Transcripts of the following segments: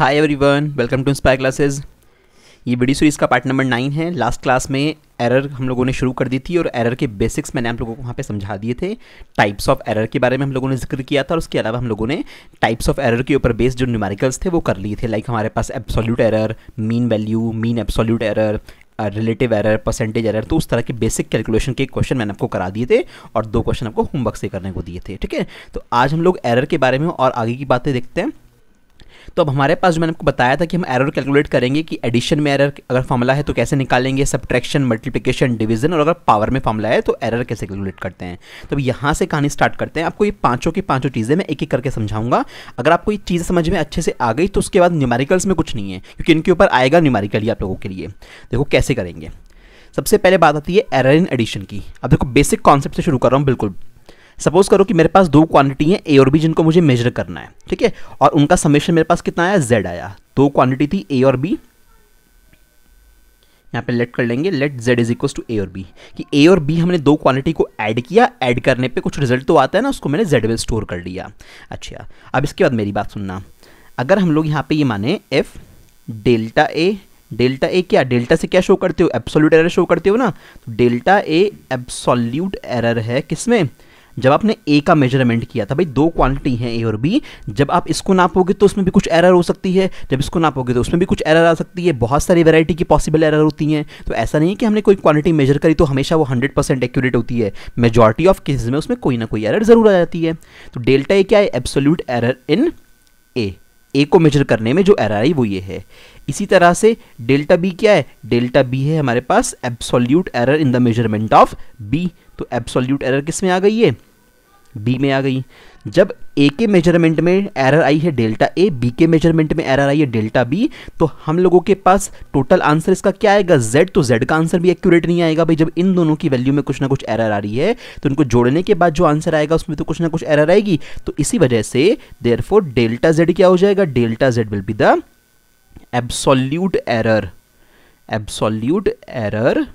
hi everyone welcome to inspire classes ये video series का part number nine है last class में error हम लोगों ने शुरू कर दी थी और एरर के बेसिक्स मैंने आप लोगों को वहाँ पे समझा दिए थे टाइप्स ऑफ एरर के बारे में हम लोगों ने जिक्र किया था और उसके अलावा हम लोगों ने टाइप्स ऑफ एरर के ऊपर बेस्ड जो न्यूमेरिकल्स थे वो कर लिए थे लाइक हमारे पास absolute error mean value mean absolute error relative error percentage error तो उस तरह के बेसिक कैलकुलेशन के क्वेश्चन मैंने आपको करा दिए थे और दो क्वेश्चन आपको होमवर्क से करने को दिए थे ठीक है तो आज हम लोग एरर के बारे में और आगे की बातें देखते हैं तो अब हमारे पास जो मैंने आपको बताया था कि हम एरर कैलकुलेट करेंगे कि एडिशन में एरर अगर फॉर्मूला है तो कैसे निकालेंगे सब्ट्रैक्शन मल्टीप्लिकेशन डिवीजन और अगर पावर में फॉर्मूला है तो एरर कैसे कैलकुलेट करते हैं तो अब यहाँ से कहानी स्टार्ट करते हैं आपको ये पाँचों की पाँचों चीज़ें मैं एक एक करके समझाऊंगा अगर आपको ये चीज़ समझ में अच्छे से आ गई तो उसके बाद न्यूमेरिकल्स में कुछ नहीं है क्योंकि इनके ऊपर आएगा न्यूमेरिकल ही आप लोगों के लिए देखो कैसे करेंगे सबसे पहले बात आती है एरर इन एडिशन की अब देखो बेसिक कॉन्सेप्ट से शुरू कर रहा हूँ बिल्कुल सपोज करो कि मेरे पास दो क्वांटिटी हैं ए और बी जिनको मुझे मेजर करना है ठीक है और उनका समेशन मेरे पास कितना आया जेड आया दो क्वांटिटी थी ए और बी यहाँ पे लेट कर लेंगे let Z is equal to A और बी कि ए और बी हमने दो क्वालिटी को ऐड किया ऐड करने पे कुछ रिजल्ट तो आता है ना उसको मैंने जेड में स्टोर कर लिया अच्छा अब इसके बाद मेरी बात सुनना अगर हम लोग यहाँ पे ये माने F delta A delta A क्या डेल्टा से क्या शो करते हो एब्सोल्यूट एरर शो करते हो ना तो डेल्टा ए एब्सोल्यूट एरर है किसमें जब आपने ए का मेजरमेंट किया था भाई दो क्वांटिटी हैं ए और बी जब आप इसको नापोगे तो उसमें भी कुछ एरर हो सकती है जब इसको नापोगे तो उसमें भी कुछ एरर आ सकती है बहुत सारी वैरायटी की पॉसिबल एरर होती हैं तो ऐसा नहीं है कि हमने कोई क्वांटिटी मेजर करी तो हमेशा वो हंड्रेड परसेंट एक्यूरेट होती है मेजॉरिटी ऑफ केसेज में उसमें कोई ना कोई एरर ज़रूर आ जाती है तो डेल्टा ए क्या है एब्सोल्यूट एरर इन ए ए को मेजर करने में जो एरर आई वो ये है इसी तरह से डेल्टा बी क्या है डेल्टा बी है हमारे पास absolute error in the measurement of B तो एब्सोल्यूट एरर किस में आ गई है बी में आ गई जब ए के मेजरमेंट में एरर आई है डेल्टा ए बी के मेजरमेंट में एरर आई है डेल्टा बी तो हम लोगों के पास टोटल आंसर इसका क्या आएगा जेड तो जेड का आंसर भी एक्यूरेट नहीं आएगा भाई जब इन दोनों की वैल्यू में कुछ ना कुछ एरर आ रही है तो इनको जोड़ने के बाद जो आंसर आएगा उसमें तो कुछ ना कुछ एरर आएगी तो इसी वजह से देयर डेल्टा जेड क्या हो जाएगा delta Z will be the absolute error absolute error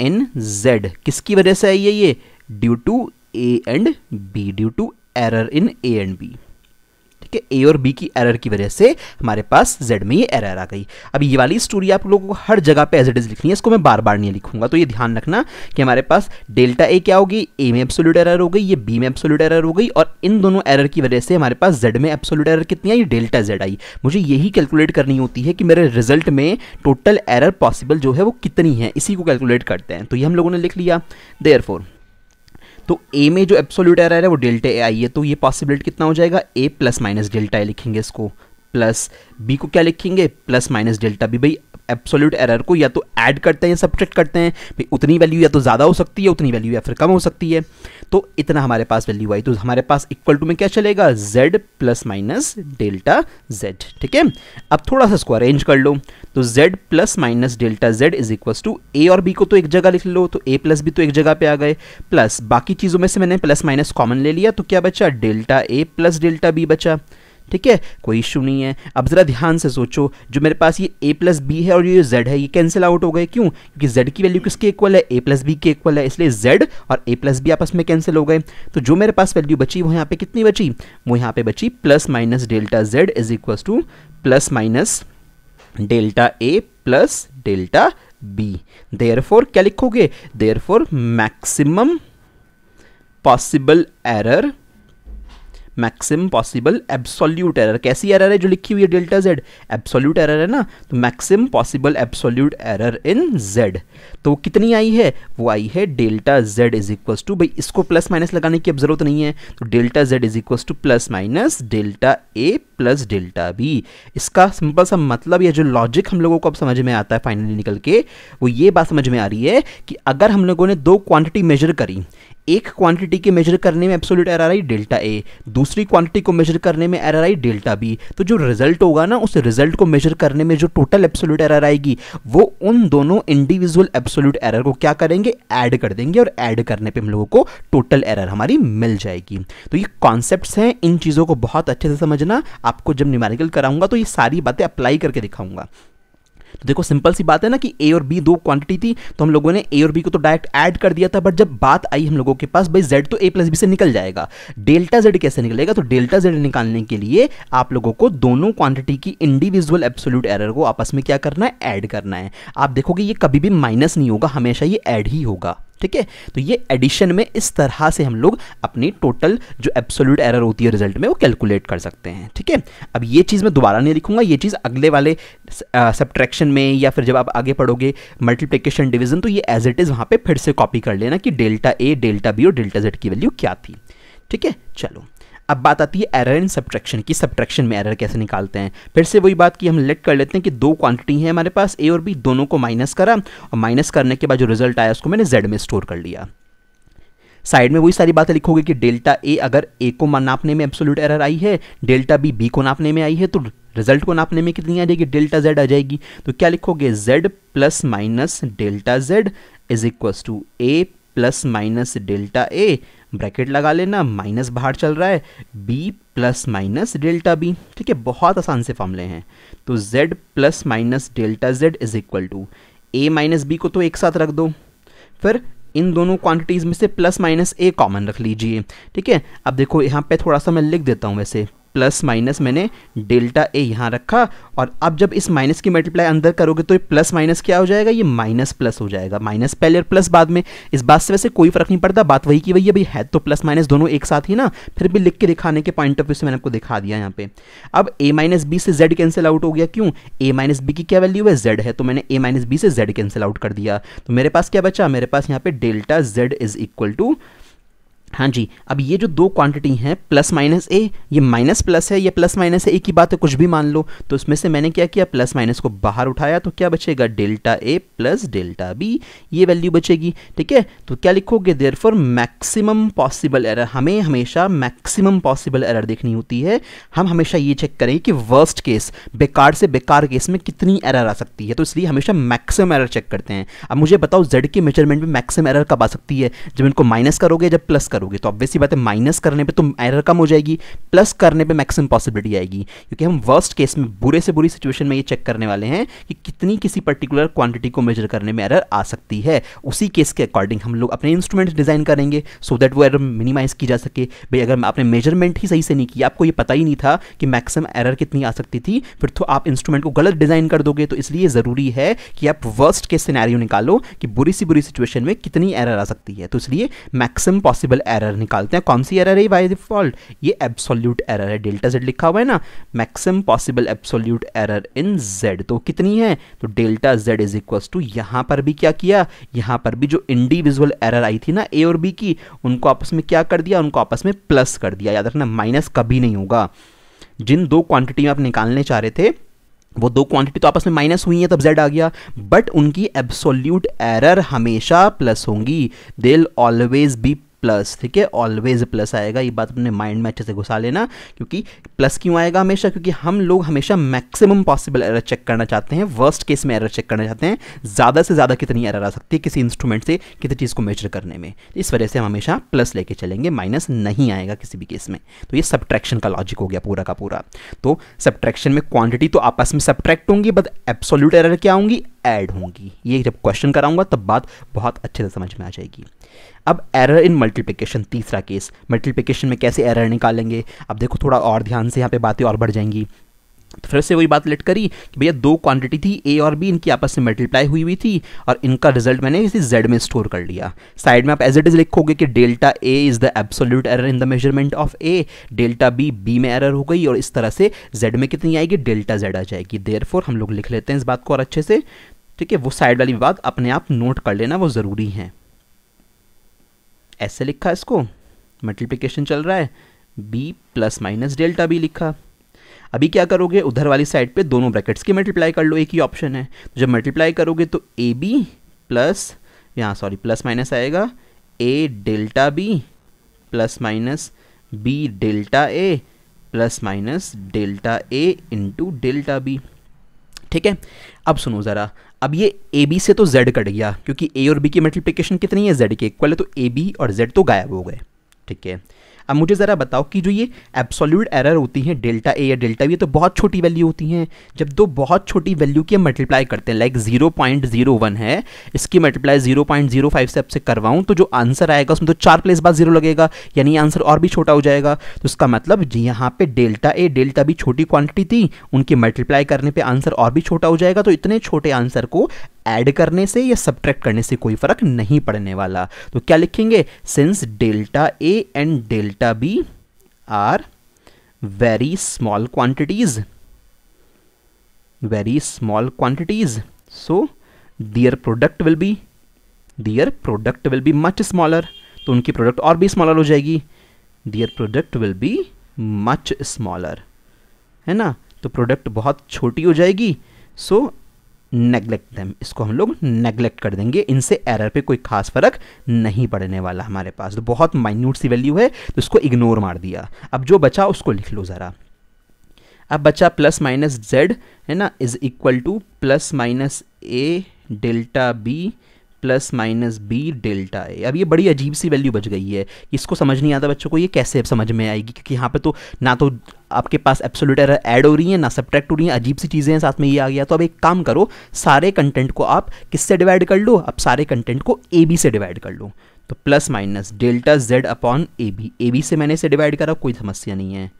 in Z किसकी वजह से आई है ये due to A and B due to error in A and B के ए और बी की एरर की वजह से हमारे पास जेड में ये एरर आ गई अब ये वाली स्टोरी आप लोगों को हर जगह पे एज इट इज लिखनी है इसको मैं बार बार नहीं लिखूंगा तो ये ध्यान रखना कि हमारे पास डेल्टा ए क्या होगी ए में एब्सोल्यूट एरर हो गई ये बी में एब्सोल्यूट एरर हो गई और इन दोनों एरर की वजह से हमारे पास जेड में एब्सोल्यूट एरर कितनी आई डेल्टा जेड आई मुझे यही कैलकुलेट करनी होती है कि मेरे रिजल्ट में टोटल एरर पॉसिबल जो है वो कितनी है इसी को कैलकुलेट करते हैं तो ये हम लोगों ने लिख लिया देयर तो ए में जो एब्सोल्यूट एरर है वो डेल्टा ए आई है तो ये पॉसिबिलिटी कितना हो जाएगा A plus minus delta A लिखेंगे इसको प्लस बी को क्या लिखेंगे प्लस माइनस डेल्टा बी भाई एब्सोल्यूट एरर को या तो ऐड करते हैं या सब्ट्रैक्ट करते हैं भाई उतनी वैल्यू या तो ज़्यादा हो सकती है उतनी वैल्यू या फिर कम हो सकती है तो इतना हमारे पास वैल्यू आई तो हमारे पास इक्वल टू में क्या चलेगा z plus minus delta z ठीक है अब थोड़ा सा इसको अरेंज कर लो तो z plus minus delta z is equal to A और बी को तो एक जगह लिख लो तो ए प्लस बी तो एक जगह पे आ गए प्लस बाकी चीज़ों में से मैंने प्लस माइनस कॉमन ले लिया तो क्या बचा delta A plus delta B बचा ठीक है कोई इशू नहीं है अब ज़रा ध्यान से सोचो जो मेरे पास ये ए प्लस बी है और ये जेड है ये कैंसिल आउट हो गए क्यों क्योंकि जेड की वैल्यू किसके इक्वल है ए प्लस बी के इक्वल है इसलिए जेड और ए प्लस बी आपस में कैंसिल हो गए तो जो मेरे पास वैल्यू बची वो यहाँ पे कितनी बची वो यहाँ पे बची plus minus delta Z is equal to plus minus delta A plus delta B therefore क्या लिखोगे therefore maximum possible error maximum possible absolute error कैसी एरर है जो लिखी हुई है डेल्टा जेड एब्सोल्यूट एरर है ना तो maximum possible absolute error in Z तो कितनी आई है वो आई है delta Z is equals to भाई इसको प्लस माइनस लगाने की अब जरूरत नहीं है तो delta Z is equals to plus minus delta A plus delta B इसका सिंपल सा मतलब या जो लॉजिक हम लोगों को अब समझ में आता है फाइनली निकल के वो ये बात समझ में आ रही है कि अगर हम लोगों ने दो क्वांटिटी मेजर करी एक क्वांटिटी के मेजर करने में एब्सोल्यूट एरर आई डेल्टा ए दूसरी क्वांटिटी को मेजर करने में एरर आई डेल्टा बी तो जो रिजल्ट होगा ना उस रिजल्ट को मेजर करने में जो टोटल एब्सोल्यूट एरर आएगी वो उन दोनों इंडिविजुअल एब्सोल्यूट एरर को क्या करेंगे ऐड कर देंगे और ऐड करने पे हम लोगों को टोटल एरर हमारी मिल जाएगी तो ये कॉन्सेप्ट हैं इन चीज़ों को बहुत अच्छे से समझना आपको जब न्यूमेरिकल कराऊंगा तो ये सारी बातें अप्लाई करके दिखाऊंगा तो देखो सिंपल सी बात है ना कि ए और बी दो क्वांटिटी थी तो हम लोगों ने ए और बी को तो डायरेक्ट ऐड कर दिया था बट जब बात आई हम लोगों के पास भाई जेड तो ए प्लस बी से निकल जाएगा डेल्टा जेड कैसे निकलेगा तो डेल्टा जेड निकालने के लिए आप लोगों को दोनों क्वांटिटी की इंडिविजुअल एब्सोल्यूट एरर को आपस में क्या करना है ऐड करना है आप देखोगे ये कभी भी माइनस नहीं होगा हमेशा ये ऐड ही होगा ठीक है तो ये एडिशन में इस तरह से हम लोग अपनी टोटल जो एब्सोल्यूट एरर होती है रिजल्ट में वो कैलकुलेट कर सकते हैं ठीक है अब ये चीज़ मैं दोबारा नहीं लिखूंगा ये चीज़ अगले वाले सब्ट्रैक्शन में या फिर जब आप आगे पढ़ोगे मल्टीप्लीकेशन डिवीजन तो ये एज इट इज़ वहाँ पर फिर से कॉपी कर लेना कि डेल्टा ए डेल्टा बी और डेल्टा जेड की वैल्यू क्या थी ठीक है चलो अब बात आती है एरर इन सब्ट्रैक्शन की सब्ट्रैक्शन में एरर कैसे निकालते हैं फिर से वही बात कि हम लेट कर लेते हैं कि दो क्वांटिटी है हमारे पास ए और बी दोनों को माइनस करा और माइनस करने के बाद जो रिजल्ट आया उसको मैंने जेड में स्टोर कर लिया साइड में वही सारी बातें लिखोगे कि डेल्टा ए अगर ए को नापने में एब्सोल्यूट एरर आई है डेल्टा बी बी को नापने में आई है तो रिजल्ट को नापने में कितनी आ जाएगी डेल्टा जेड आ जाएगी तो क्या लिखोगे Z plus minus delta Z is equal to A plus minus delta A bracket लगा लेना माइनस बाहर चल रहा है B plus minus delta B ठीक है बहुत आसान से फॉर्मले हैं तो Z plus minus delta Z is equal to A minus B को तो एक साथ रख दो फिर इन दोनों क्वांटिटीज़ में से प्लस माइनस ए कॉमन रख लीजिए ठीक है अब देखो यहाँ पे थोड़ा सा मैं लिख देता हूँ वैसे प्लस माइनस मैंने डेल्टा ए यहाँ रखा और अब जब इस माइनस की मल्टीप्लाई अंदर करोगे तो ये प्लस माइनस क्या हो जाएगा ये माइनस प्लस हो जाएगा माइनस पहले और प्लस बाद में इस बात से वैसे कोई फर्क नहीं पड़ता बात वही की वही है भाई है तो प्लस माइनस दोनों एक साथ ही ना फिर भी लिख के दिखाने के पॉइंट ऑफ व्यू से मैंने आपको दिखा दिया यहाँ पे अब ए माइनस बी से जेड कैंसिल आउट हो गया क्यों ए माइनस बी की क्या वैल्यू है जेड है तो मैंने ए माइनस बी से जेड कैंसिल आउट कर दिया तो मेरे पास क्या बचा मेरे पास यहाँ पे delta Z is equal to हाँ जी अब ये जो दो क्वांटिटी हैं प्लस माइनस ए ये माइनस प्लस है या प्लस माइनस है ए की बात है कुछ भी मान लो तो उसमें से मैंने क्या किया प्लस माइनस को बाहर उठाया तो क्या बचेगा delta A plus delta B ये वैल्यू बचेगी ठीक है तो क्या लिखोगे therefore maximum possible error हमें हमेशा मैक्सिमम पॉसिबल एरर देखनी होती है हम हमेशा ये चेक करें कि वर्स्ट केस बेकार से बेकार केस में कितनी एरर आ सकती है तो इसलिए हमेशा मैक्सिमम एरर चेक करते हैं अब मुझे बताओ जेड के मेजरमेंट में मैक्सिमम एरर कब आ सकती है जब इनको माइनस करोगे जब प्लस करोगे करोगे तो ऑब्वियसली बात है माइनस करने पे तो एरर कम हो जाएगी प्लस करने पे मैक्सिमम पॉसिबिलिटी आएगी क्योंकि हम वर्स्ट केस में बुरे से बुरी सिचुएशन में ये चेक करने वाले हैं कि कितनी किसी पर्टिकुलर क्वांटिटी को मेजर करने में एरर आ सकती है उसी केस के अकॉर्डिंग हम लोग अपने इंस्ट्रूमेंट डिज़ाइन करेंगे सो so दैट वो एरर मिनिमाइज की जा सके भाई अगर आपने मेजरमेंट ही सही से नहीं किया आपको ये पता ही नहीं था कि मैक्सिमम एरर कितनी आ सकती थी फिर तो आप इंस्ट्रूमेंट को गलत डिज़ाइन कर दोगे तो इसलिए ज़रूरी है कि आप वर्स्ट केस सिनेरियो निकालो कि बुरी सी बुरी सिचुएशन में कितनी एरर आ सकती है तो इसलिए मैक्सिमम पॉसिबल एरर निकालते हैं कौन सी एरर है बाय डिफॉल्ट ये एब्सोल्यूट एरर है डेल्टा जेड लिखा हुआ है ना maximum possible absolute error in Z तो कितनी है तो delta Z is equal to यहाँ पर भी क्या किया यहाँ पर भी जो इंडिविजुअल एरर आई थी ना ए और बी की उनको आपस में क्या कर दिया उनको आपस में प्लस कर दिया याद रखना माइनस कभी नहीं होगा जिन दो क्वांटिटी में आप निकालने चाह रहे थे वो दो क्वांटिटी तो आपस में माइनस हुई है तब जेड आ गया बट उनकी एब्सोल्यूट एरर हमेशा प्लस होंगी दे ऑलवेज बी प्लस ठीक है ऑलवेज प्लस आएगा ये बात अपने माइंड में अच्छे से घुसा लेना क्योंकि प्लस क्यों आएगा हमेशा क्योंकि हम लोग हमेशा मैक्सिमम पॉसिबल एरर चेक करना चाहते हैं वर्स्ट केस में एरर चेक करना चाहते हैं ज़्यादा से ज़्यादा कितनी एरर आ सकती है किसी इंस्ट्रूमेंट से किसी चीज़ को मेजर करने में तो इस वजह से हम हमेशा प्लस लेके चलेंगे माइनस नहीं आएगा किसी भी केस में तो ये सब्ट्रैक्शन का लॉजिक हो गया पूरा का पूरा तो सब्ट्रैक्शन में क्वांटिटी तो आपस में सब्ट्रैक्ट होंगी बट एब्सोल्यूट एरर क्या होंगी एड होंगी ये जब क्वेश्चन कराऊंगा तब बात बहुत अच्छे से समझ में आ जाएगी अब एरर इन मल्टीप्लिकेशन तीसरा केस मल्टीप्लिकेशन में कैसे एरर निकालेंगे अब देखो थोड़ा और ध्यान से यहाँ पे बातें और बढ़ जाएंगी तो फिर से वही बात लेट करी कि भैया दो क्वांटिटी थी ए और बी इनकी आपस में मल्टीप्लाई हुई हुई थी और इनका रिजल्ट मैंने इसी जेड में स्टोर कर लिया साइड में आप एज इट इज लिखोगे कि delta A is the absolute error in the measurement of A delta B B में एरर हो गई और इस तरह से जेड में कितनी आएगी डेल्टा जेड आ जाएगी देर हम लोग लिख लेते हैं इस बात को और अच्छे से ठीक है वो साइड वाली बात अपने आप नोट कर लेना वो ज़रूरी है ऐसे लिखा इसको मल्टीप्लिकेशन चल रहा है B plus minus delta B लिखा अभी क्या करोगे उधर वाली साइड पे दोनों ब्रैकेट्स की मल्टीप्लाई कर लो एक ही ऑप्शन है तो जब मल्टीप्लाई करोगे तो ए बी प्लस यहाँ सॉरी प्लस माइनस आएगा A delta B plus minus B delta A plus minus delta A into delta B ठीक है अब सुनो ज़रा अब ये ए बी से तो जेड कट गया क्योंकि ए और बी की मल्टीप्लीकेशन कितनी है जेड के इक्वल है तो ए बी और जेड तो गायब हो गए ठीक है अब मुझे ज़रा बताओ कि जो ये एब्सोल्यूट एरर होती हैं डेल्टा ए या डेल्टा वी तो बहुत छोटी वैल्यू होती हैं जब दो बहुत छोटी वैल्यू की मल्टीप्लाई करते हैं like zero point zero one है इसकी multiply zero point zero five से आपसे करवाऊँ तो जो आंसर आएगा उसमें तो चार प्लेस बाद जीरो लगेगा यानी आंसर और भी छोटा हो जाएगा तो इसका मतलब यहाँ पे डेल्टा ए डेल्टा बी छोटी क्वान्टिटी थी उनकी मल्टीप्लाई करने पर आंसर और भी छोटा हो जाएगा तो इतने छोटे आंसर को ऐड करने से या सब्ट्रैक्ट करने से कोई फर्क नहीं पड़ने वाला तो क्या लिखेंगे since delta A and delta delta b are very small quantities very small quantities so their product will be their product will be much smaller तो उनकी प्रोडक्ट और भी स्मॉलर हो जाएगी their product will be much smaller है ना तो product बहुत छोटी हो जाएगी सो नेग्लेक्ट दैम इसको हम लोग नेग्लेक्ट कर देंगे इनसे एरर पे कोई खास फर्क नहीं पड़ने वाला हमारे पास तो बहुत माइन्यूट सी वैल्यू है तो इसको इग्नोर मार दिया अब जो बचा उसको लिख लो ज़रा अब बचा प्लस माइनस जेड है ना is equal to plus minus A delta B plus minus B delta A अब ये बड़ी अजीब सी वैल्यू बच गई है इसको समझ नहीं आता बच्चों को ये कैसे समझ में आएगी क्योंकि यहाँ पे तो ना तो आपके पास एब्सोल्यूट एरर ऐड हो रही है ना सब्ट्रैक्ट हो रही है अजीब सी चीज़ें हैं साथ में ये आ गया तो अब एक काम करो सारे कंटेंट को आप किससे डिवाइड कर लो आप सारे कंटेंट को ए बी से डिवाइड कर लो तो plus minus delta Z upon A B A B से मैंने इसे डिवाइड करा कोई समस्या नहीं है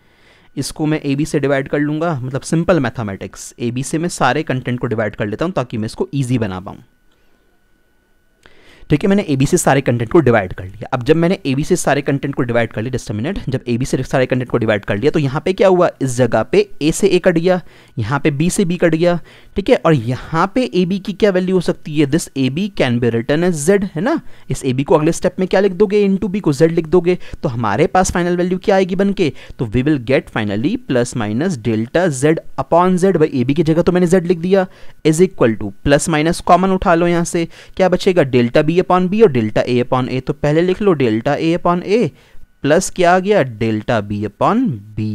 इसको मैं ए बी से डिवाइड कर लूँगा मतलब सिंपल मैथमेटिक्स ए बी से मैं सारे कंटेंट को डिवाइड कर लेता हूँ ताकि मैं इसको ईजी बना पाऊँ ठीक है मैंने ए बी से सारे कंटेंट को डिवाइड कर लिया अब जब मैंने ए बी से सारे कंटेंट को डिवाइड कर लिया जस्ट मिनट जब ए बी से सारे कंटेंट को डिवाइड कर लिया तो यहाँ पे क्या हुआ इस जगह पे ए से ए कट गया यहाँ पे बी से बी कट गया ठीक है और यहाँ पे ए बी की क्या वैल्यू हो सकती है this A B can be written as Z है ना इस ए बी को अगले स्टेप में क्या लिख दोगे इन टू बी को जेड लिख दोगे तो हमारे पास फाइनल वैल्यू क्या आएगी बन के तो we will get finally plus minus delta Z upon Z भाई ए बी की जगह तो मैंने जेड लिख दिया is equal to plus minus common उठा लो यहाँ से क्या बचेगा डेल्टा बी अपॉन बी और डेल्टा ए अपॉन ए तो पहले लिख लो delta A upon A plus क्या आ गया डेल्टा बी अपॉन बी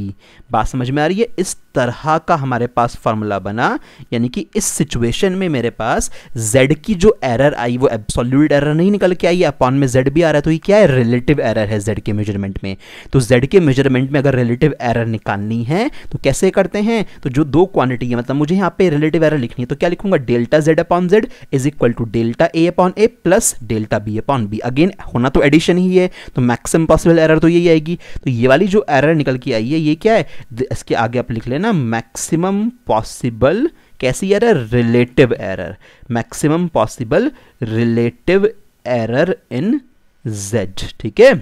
बात समझ में आ रही है इस तरह का हमारे पास फार्मूला बना यानी कि इस सिचुएशन में मेरे पास z की जो एरर आई वो एब्सोल्यूट एरर नहीं निकल के आई अपॉन में z भी आ रहा है तो ये क्या है रिलेटिव एरर है z के मेजरमेंट में तो z के मेजरमेंट में अगर रिलेटिव एरर निकालनी है तो कैसे करते हैं तो जो दो क्वांटिटी है मतलब मुझे यहाँ पे रिलेटिव एरर लिखनी है तो क्या लिखूंगा delta Z upon Z is equal to delta A upon A plus delta B upon B again होना तो एडिशन ही है तो मैक्सिमम पॉसिबल एरर तो यही आएगी तो ये वाली जो एरर निकल के आई है ये क्या है इसके आगे आप लिख लेना ना मैक्सिमम पॉसिबल कैसी error relative error maximum possible relative error in Z ठीक है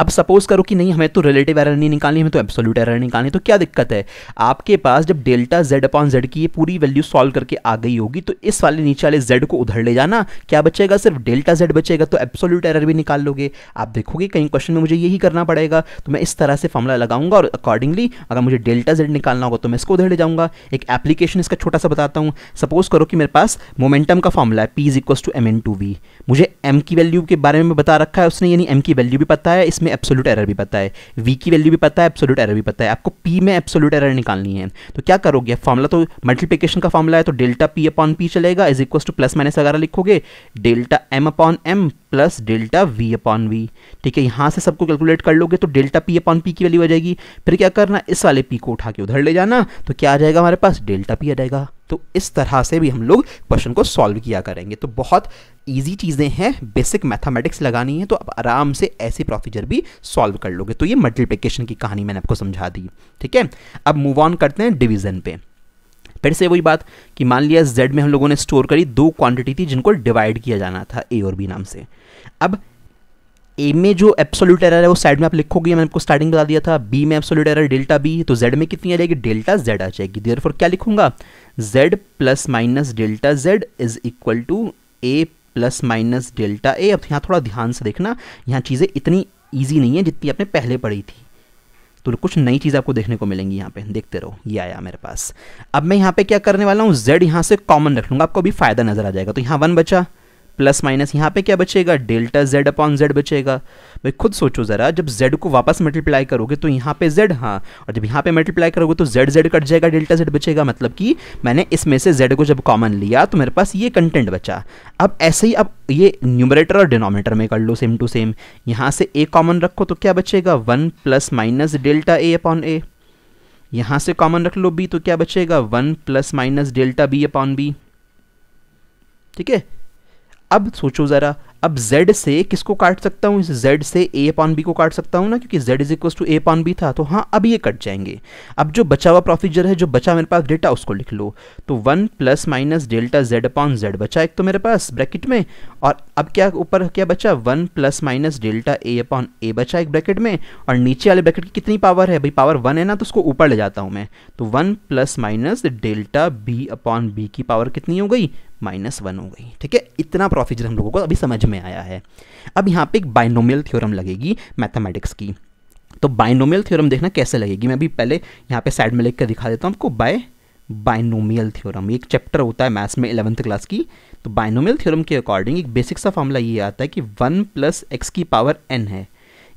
अब सपोज करो कि नहीं हमें तो रिलेटिव एरर नहीं निकालनी हमें तो एब्सोल्यूट एरर निकालनी तो क्या दिक्कत है आपके पास जब डेल्टा जेड अपॉन जेड की ये पूरी वैल्यू सॉल्व करके आ गई होगी तो इस वाले नीचे वाले जेड को उधर ले जाना क्या बचेगा सिर्फ डेल्टा जेड बचेगा तो एब्सोल्यूट एरर भी निकाल लोगे आप देखोगे कहीं क्वेश्चन में मुझे यही करना पड़ेगा तो मैं इस तरह से फॉर्मला लगाऊंगा और अकॉर्डिंगली अगर मुझे डेल्टा जेड निकालना होगा तो मैं इसको उधर ले जाऊंगा एक एप्लीकेशन इसका छोटा सा बताता हूँ सपोज करो कि मेरे पास मोमेंटम का फॉर्मला है P is equal to M into V मुझे एम की वैल्यू के बारे में बता रखा है उसने यानी एम की वैल्यू भी पता है इसमें इसमें एब्सोल्यूट एरर भी पता है वी की वैल्यू भी पता है एब्सोल्यूट एरर भी पता है आपको पी में एब्सोल्यूट एरर निकालनी है तो क्या करोगे फॉर्मला तो मल्टीप्लीकेशन का फॉर्मला है तो डेल्टा पी अपॉन पी चलेगा is equal to plus minus वगैरह लिखोगे delta M upon M plus delta V upon V ठीक है यहाँ से सबको कैलकुलेट कर लोगे तो डेल्टा पी अपॉन पी की वैल्यू आ जाएगी फिर क्या करना इस वाले पी को उठा के उधर ले जाना तो क्या आ जाएगा हमारे पास डेल्टा पी आ जाएगा तो इस तरह से भी हम लोग क्वेश्चन को सॉल्व किया करेंगे तो बहुत ईजी चीज़ें हैं बेसिक मैथामेटिक्स लगानी है तो आप आराम से ऐसी प्रोसीजर भी सॉल्व कर लोगे तो ये मल्टीप्लीकेशन की कहानी मैंने आपको समझा दी ठीक है अब मूव ऑन करते हैं डिविजन पे फिर से वही बात कि मान लिया जेड में हम लोगों ने स्टोर करी दो क्वांटिटी थी जिनको डिवाइड किया जाना था ए और बी नाम से अब ए में जो एप्सोल्यूट एरर है वो साइड में आप लिखोगे मैंने आपको स्टार्टिंग बता दिया था बी में एप्सोल्यूट एरर डेल्टा बी तो जेड में कितनी आ जाएगी डेल्टा जेड आ जाएगी देर फॉर क्या लिखूंगा Z plus minus delta Z is equal to A plus minus delta A अब यहाँ थोड़ा ध्यान से देखना यहाँ चीज़ें इतनी ईजी नहीं है जितनी आपने पहले पढ़ी थी तो कुछ नई चीज़ आपको देखने को मिलेंगी यहाँ पे देखते रहो ये आया मेरे पास अब मैं यहाँ पे क्या करने वाला हूँ जेड यहाँ से कॉमन रख लूँगा आपको अभी फायदा नजर आ जाएगा तो यहाँ वन बचा प्लस माइनस यहाँ पे क्या बचेगा डेल्टा जेड अपॉन जेड बचेगा भाई खुद सोचो ज़रा जब जेड को वापस मल्टीप्लाई करोगे तो यहाँ पे जेड हाँ और जब यहाँ पे मल्टीप्लाई करोगे तो जेड जेड कट जाएगा डेल्टा जेड बचेगा मतलब कि मैंने इसमें से जेड को जब कॉमन लिया तो मेरे पास ये कंटेंट बचा अब ऐसे ही अब ये न्यूमरेटर और डिनोमीटर में कर लो सेम टू सेम यहाँ से ए कॉमन रखो तो क्या बचेगा one plus minus delta A upon A यहाँ से कॉमन रख लो बी तो क्या बचेगा one plus minus delta B upon B ठीक है अब सोचो ज़रा अब z से किसको काट सकता हूँ इस z से a पान b को काट सकता हूँ ना क्योंकि z is equal to A upon B था तो हाँ अब ये कट जाएंगे अब जो बचा हुआ प्रोसीजर है जो बचा मेरे पास डेटा उसको लिख लो तो one plus minus delta Z upon Z बचा एक तो मेरे पास ब्रैकेट में और अब क्या ऊपर क्या बचा one plus minus delta A upon A बचा एक ब्रैकेट में और नीचे वाले ब्रैकेट की कितनी पावर है भाई पावर वन है ना तो उसको ऊपर ले जाता हूँ मैं तो one plus minus delta B upon B की पावर कितनी हो गई माइनस वन हो गई ठीक है इतना प्रोसीजर हम लोगों को अभी समझ में आया है अब यहाँ पे एक बाइनोमियल थ्योरम लगेगी मैथमेटिक्स की तो बाइनोमियल थ्योरम देखना कैसे लगेगी मैं अभी पहले यहाँ पे साइड में लिख कर दिखा देता हूँ आपको बाय बाइनोमियल थ्योरम एक चैप्टर होता है मैथ्स में इलेवंथ क्लास की तो बाइनोमियल थ्योरम के अकॉर्डिंग एक बेसिक सा फॉर्मूला ये आता है कि वन प्लस एक्स की पावर एन है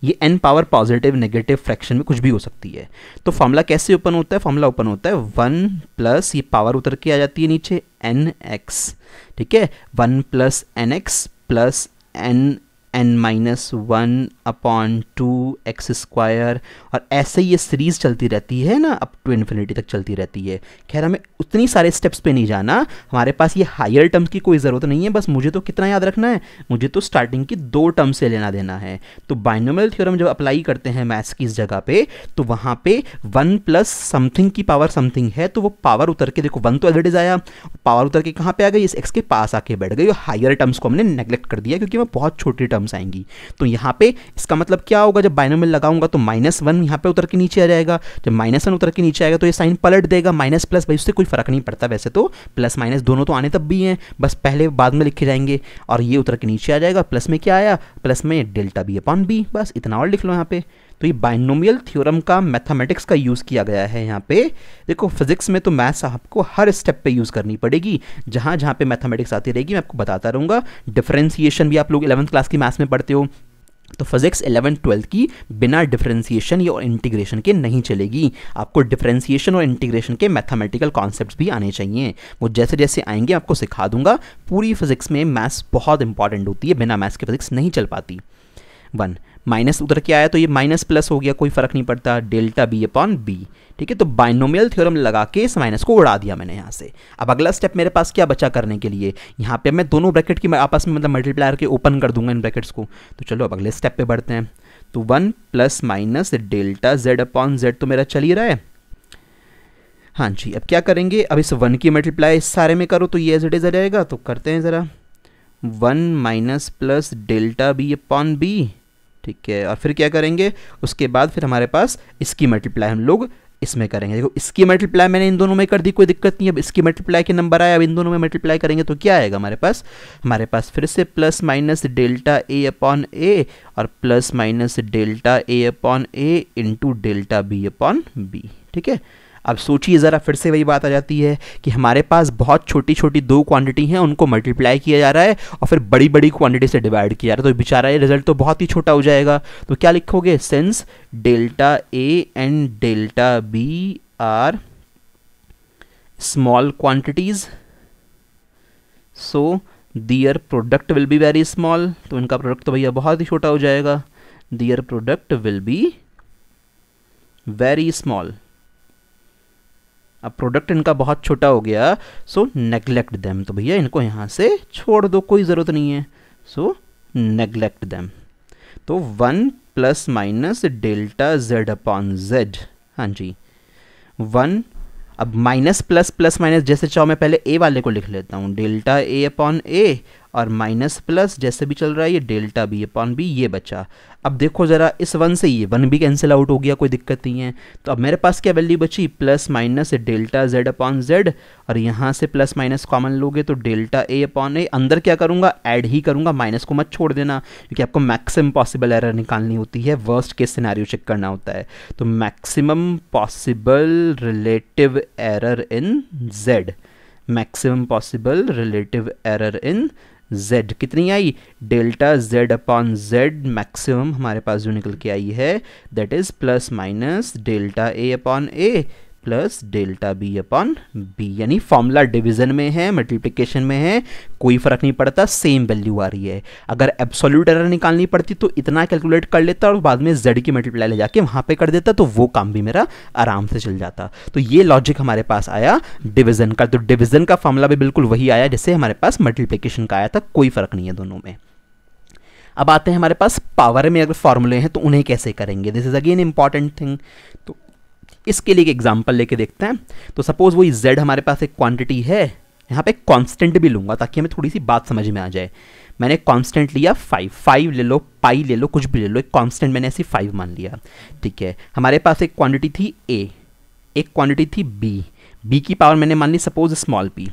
ये N power positive negative fraction में कुछ भी हो सकती है तो फॉर्मूला कैसे ओपन होता है फॉर्मूला ओपन होता है वन प्लस ये पावर उतर के आ जाती है नीचे एन एक्स ठीक है one plus N X plus N N minus one upon two X square और ऐसे ये सीरीज़ चलती रहती है ना अप टू इन्फिनिटी तक चलती रहती है खैर हमें उतनी सारे स्टेप्स पे नहीं जाना हमारे पास ये हायर टर्म्स की कोई ज़रूरत नहीं है बस मुझे तो कितना याद रखना है मुझे तो स्टार्टिंग की दो टर्म्स से लेना देना है तो बाइनोमल थ्योरम जब अप्लाई करते हैं मैथ्स की इस जगह पे तो वहाँ पे वन प्लस समथिंग की पावर समथिंग है तो वो पावर उतर के देखो वन तो एलडीज आया पावर उतर के कहाँ पर आ गई इस एक्स के पास आके बैठ गई और हायर टर्म्स को हमने नेग्लेक्ट कर दिया क्योंकि वह बहुत छोटी टर्म टर्म्स आएंगी तो यहाँ पे इसका मतलब क्या होगा जब बाइनोमियल लगाऊंगा तो माइनस वन यहाँ पे उतर के नीचे आ जाएगा जब माइनस वन उतर के नीचे आएगा तो ये साइन पलट देगा माइनस प्लस भाई उससे कोई फर्क नहीं पड़ता वैसे तो प्लस माइनस दोनों तो आने तब भी हैं बस पहले बाद में लिखे जाएंगे और ये उतर के नीचे आ जाएगा प्लस में क्या आया प्लस में डेल्टा बी अपॉन बी बस इतना और लिख लो यहाँ पे तो ये बाइनोमियल थ्योरम का मैथमेटिक्स का यूज़ किया गया है यहाँ पे देखो फिजिक्स में तो मैथ्स आपको हर स्टेप पे यूज़ करनी पड़ेगी जहाँ जहाँ पे मैथमेटिक्स आती रहेगी मैं आपको बताता रहूँगा डिफ्रेंसिएशन भी आप लोग इलेवंथ क्लास की मैथ्स में पढ़ते हो तो फिजिक्स एलेवन ट्वेल्थ की बिना डिफ्रेंसिएशन या इंटीग्रेशन के नहीं चलेगी आपको डिफ्रेंसिएशन और इंटीग्रेशन के मैथमेटिकल कॉन्सेप्ट भी आने चाहिए वो जैसे जैसे आएंगे आपको सिखा दूंगा पूरी फिजिक्स में मैथ्स बहुत इंपॉर्टेंट होती है बिना मैथ्स के फिजिक्स नहीं चल पाती वन माइनस उधर के आया तो ये माइनस प्लस हो गया कोई फर्क नहीं पड़ता डेल्टा बी अपॉन बी ठीक है तो बाइनोमियल थ्योरम लगा के इस माइनस को उड़ा दिया मैंने यहाँ से अब अगला स्टेप मेरे पास क्या बचा करने के लिए यहाँ पे मैं दोनों ब्रैकेट की आपस में मतलब मल्टीप्लायर के ओपन कर दूंगा इन ब्रैकेट्स को तो चलो अब अगले स्टेप पर बढ़ते हैं तो one plus minus delta Z upon Z तो मेरा चल ही रहा है हाँ जी अब क्या करेंगे अब इस वन की मल्टीप्लाई इस सारे में करो तो ये एज इट इज आ जाएगा तो करते हैं ज़रा one minus plus delta B upon B ठीक है और फिर क्या करेंगे उसके बाद फिर हमारे पास इसकी मल्टीप्लाई हम लोग इसमें करेंगे देखो इसकी मल्टीप्लाई मैंने इन दोनों में कर दी कोई दिक्कत नहीं अब इसकी मल्टीप्लाई के नंबर आए अब इन दोनों में मल्टीप्लाई करेंगे तो क्या आएगा हमारे पास हमारे पास फिर से plus minus delta A upon A और plus minus delta A upon A into delta B upon B ठीक है अब सोचिए ज़रा फिर से वही बात आ जाती है कि हमारे पास बहुत छोटी छोटी दो क्वांटिटी हैं उनको मल्टीप्लाई किया जा रहा है और फिर बड़ी बड़ी क्वांटिटी से डिवाइड किया जा रहा है तो बेचारा ये रिजल्ट तो बहुत ही छोटा हो जाएगा तो क्या लिखोगे since delta A and delta B are small quantities so their product will be very small तो इनका प्रोडक्ट तो भैया बहुत ही छोटा हो जाएगा their product will be very small अब प्रोडक्ट इनका बहुत छोटा हो गया सो नेग्लेक्ट दैम तो भैया इनको यहाँ से छोड़ दो कोई ज़रूरत नहीं है सो नेग्लेक्ट दैम तो one plus minus delta Z upon Z हाँ जी वन अब माइनस प्लस प्लस माइनस जैसे चाहो मैं पहले ए वाले को लिख लेता हूँ डेल्टा ए अपॉन ए और माइनस प्लस जैसे भी चल रहा है ये डेल्टा बी अपॉन बी ये बचा अब देखो ज़रा इस वन से ये वन भी कैंसिल आउट हो गया कोई दिक्कत नहीं है तो अब मेरे पास क्या वैल्यू बची plus minus delta Z upon Z और यहाँ से प्लस माइनस कॉमन लोगे तो डेल्टा ए अपॉन ए अंदर क्या करूँगा ऐड ही करूँगा माइनस को मत छोड़ देना क्योंकि आपको मैक्सिमम पॉसिबल एरर निकालनी होती है वर्स्ट केस सिनारियो चेक करना होता है तो maximum possible relative error in Z maximum possible relative error in z कितनी आई delta z upon z maximum हमारे पास जो निकल के आई है that is plus minus delta a upon a plus delta B upon B यानी फॉर्मूला डिवीजन में है मल्टीप्लिकेशन में है कोई फर्क नहीं पड़ता सेम वैल्यू आ रही है अगर एब्सोल्यूट एरर निकालनी पड़ती तो इतना कैलकुलेट कर लेता और बाद में जेड की मल्टीप्लाई ले जाके वहां पे कर देता तो वो काम भी मेरा आराम से चल जाता तो ये लॉजिक हमारे पास आया डिविजन का तो डिविजन का फॉर्मूला भी बिल्कुल वही आया जैसे हमारे पास मल्टीप्लीकेशन का आया था कोई फर्क नहीं है दोनों में अब आते हैं हमारे पास पावर में अगर फॉर्मूले हैं तो उन्हें कैसे करेंगे this is again important thing तो इसके लिए एक एग्जाम्पल लेके देखते हैं तो सपोज वही जेड हमारे पास एक क्वांटिटी है यहाँ पे कांस्टेंट भी लूँगा ताकि हमें थोड़ी सी बात समझ में आ जाए मैंने कांस्टेंट लिया फाइव फाइव ले लो पाई ले लो कुछ भी ले लो एक कांस्टेंट मैंने ऐसी फाइव मान लिया ठीक है हमारे पास एक क्वांटिटी थी ए एक क्वांटिटी थी बी बी की पावर मैंने मान ली सपोज स्मॉल पी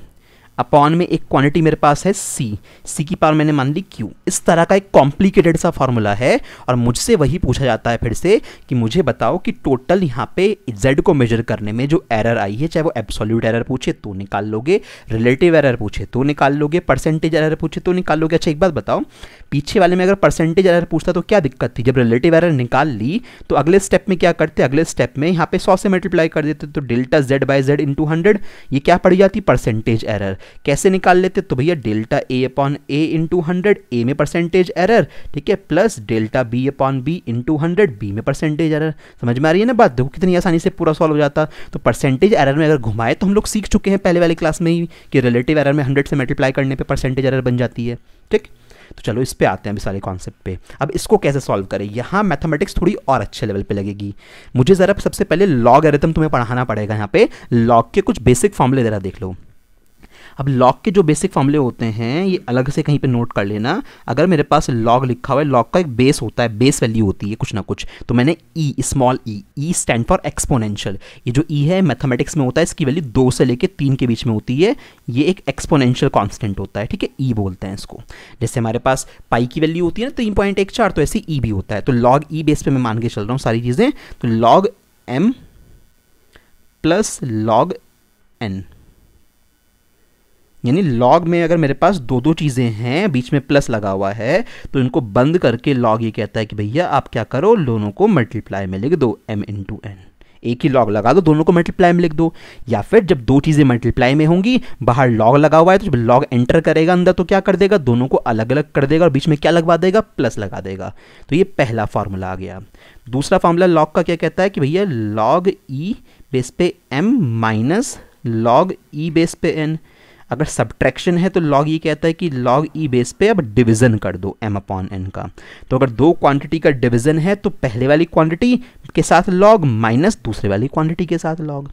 अपॉन में एक क्वांटिटी मेरे पास है सी सी की पावर मैंने मान ली क्यू इस तरह का एक कॉम्प्लिकेटेड सा फॉर्मूला है और मुझसे वही पूछा जाता है फिर से कि मुझे बताओ कि टोटल यहाँ पे जेड को मेजर करने में जो एरर आई है चाहे वो एब्सोल्यूट एरर पूछे तो निकाल लोगे रिलेटिव एरर पूछे तो निकाल लोगे परसेंटेज एरर पूछे तो निकाल लोगे अच्छा एक बात बताओ पीछे वाले में अगर परसेंटेज एरर पूछता तो क्या दिक्कत थी जब रिलेटिव एरर निकाल ली तो अगले स्टेप में क्या करते अगले स्टेप में यहाँ पे सौ से मल्टीप्लाई कर देते तो delta Z by Z into hundred ये क्या पड़ जाती परसेंटेज एरर कैसे निकाल लेते तो भैया delta A upon A into hundred A में परसेंटेज एरर ठीक है plus delta B upon B into hundred B में परसेंटेज एरर समझ में आ रही है ना बात देखो कितनी आसानी से पूरा सॉल्व हो जाता तो परसेंटेज एरर में अगर घुमाए तो हम लोग सीख चुके हैं पहले वाली क्लास में ही कि रिलेटिव एरर में हंड्रेड से मल्टीप्लाई करने पर परसेंटेज एरर बन जाती है ठीक तो चलो इस पे आते हैं अभी सारे कॉन्सेप्ट पे अब इसको कैसे सॉल्व करें यहाँ मैथमेटिक्स थोड़ी और अच्छे लेवल पे लगेगी मुझे ज़रा सबसे पहले लॉग एरिथम तुम्हें पढ़ाना पड़ेगा यहाँ पे लॉग के कुछ बेसिक फॉर्मूले ज़रा देख लो अब लॉग के जो बेसिक फॉर्मूले होते हैं ये अलग से कहीं पे नोट कर लेना अगर मेरे पास लॉग लिखा हुआ है लॉग का एक बेस होता है बेस वैल्यू होती है कुछ ना कुछ तो मैंने E small E E stand for exponential ये जो ई e है मैथमेटिक्स में होता है इसकी वैल्यू दो से लेकर तीन के बीच में होती है ये एक एक्सपोनेंशियल कॉन्स्टेंट होता है ठीक है ई e बोलते हैं इसको जैसे हमारे पास पाई की वैल्यू होती है ना तीन पॉइंट एक चार तो ऐसे ई e भी होता है तो लॉग ई बेस पर मैं मान के चल रहा हूँ सारी चीज़ें तो log M plus log N यानी लॉग में अगर मेरे पास दो दो चीज़ें हैं बीच में प्लस लगा हुआ है तो इनको बंद करके लॉग ये कहता है कि भैया आप क्या करो दोनों को मल्टीप्लाई में लिख दो एम इन टू एन एक ही लॉग लगा दो दोनों को मल्टीप्लाई में लिख दो या फिर जब दो चीज़ें मल्टीप्लाई में होंगी बाहर लॉग लगा हुआ है तो जब लॉग एंटर करेगा अंदर तो क्या कर देगा दोनों को अलग अलग कर देगा और बीच में क्या लगवा देगा प्लस लगा देगा तो ये पहला फार्मूला आ गया दूसरा फार्मूला लॉग का क्या कहता है कि भैया लॉग ई बेस पे M minus log E base पे एन अगर सब्ट्रैक्शन है तो लॉग ये कहता है कि लॉग ई बेस पे अब डिवीजन कर दो एम अपॉन एन का तो अगर दो क्वांटिटी का डिवीजन है तो पहले वाली क्वांटिटी के साथ लॉग माइनस दूसरे वाली क्वांटिटी के साथ लॉग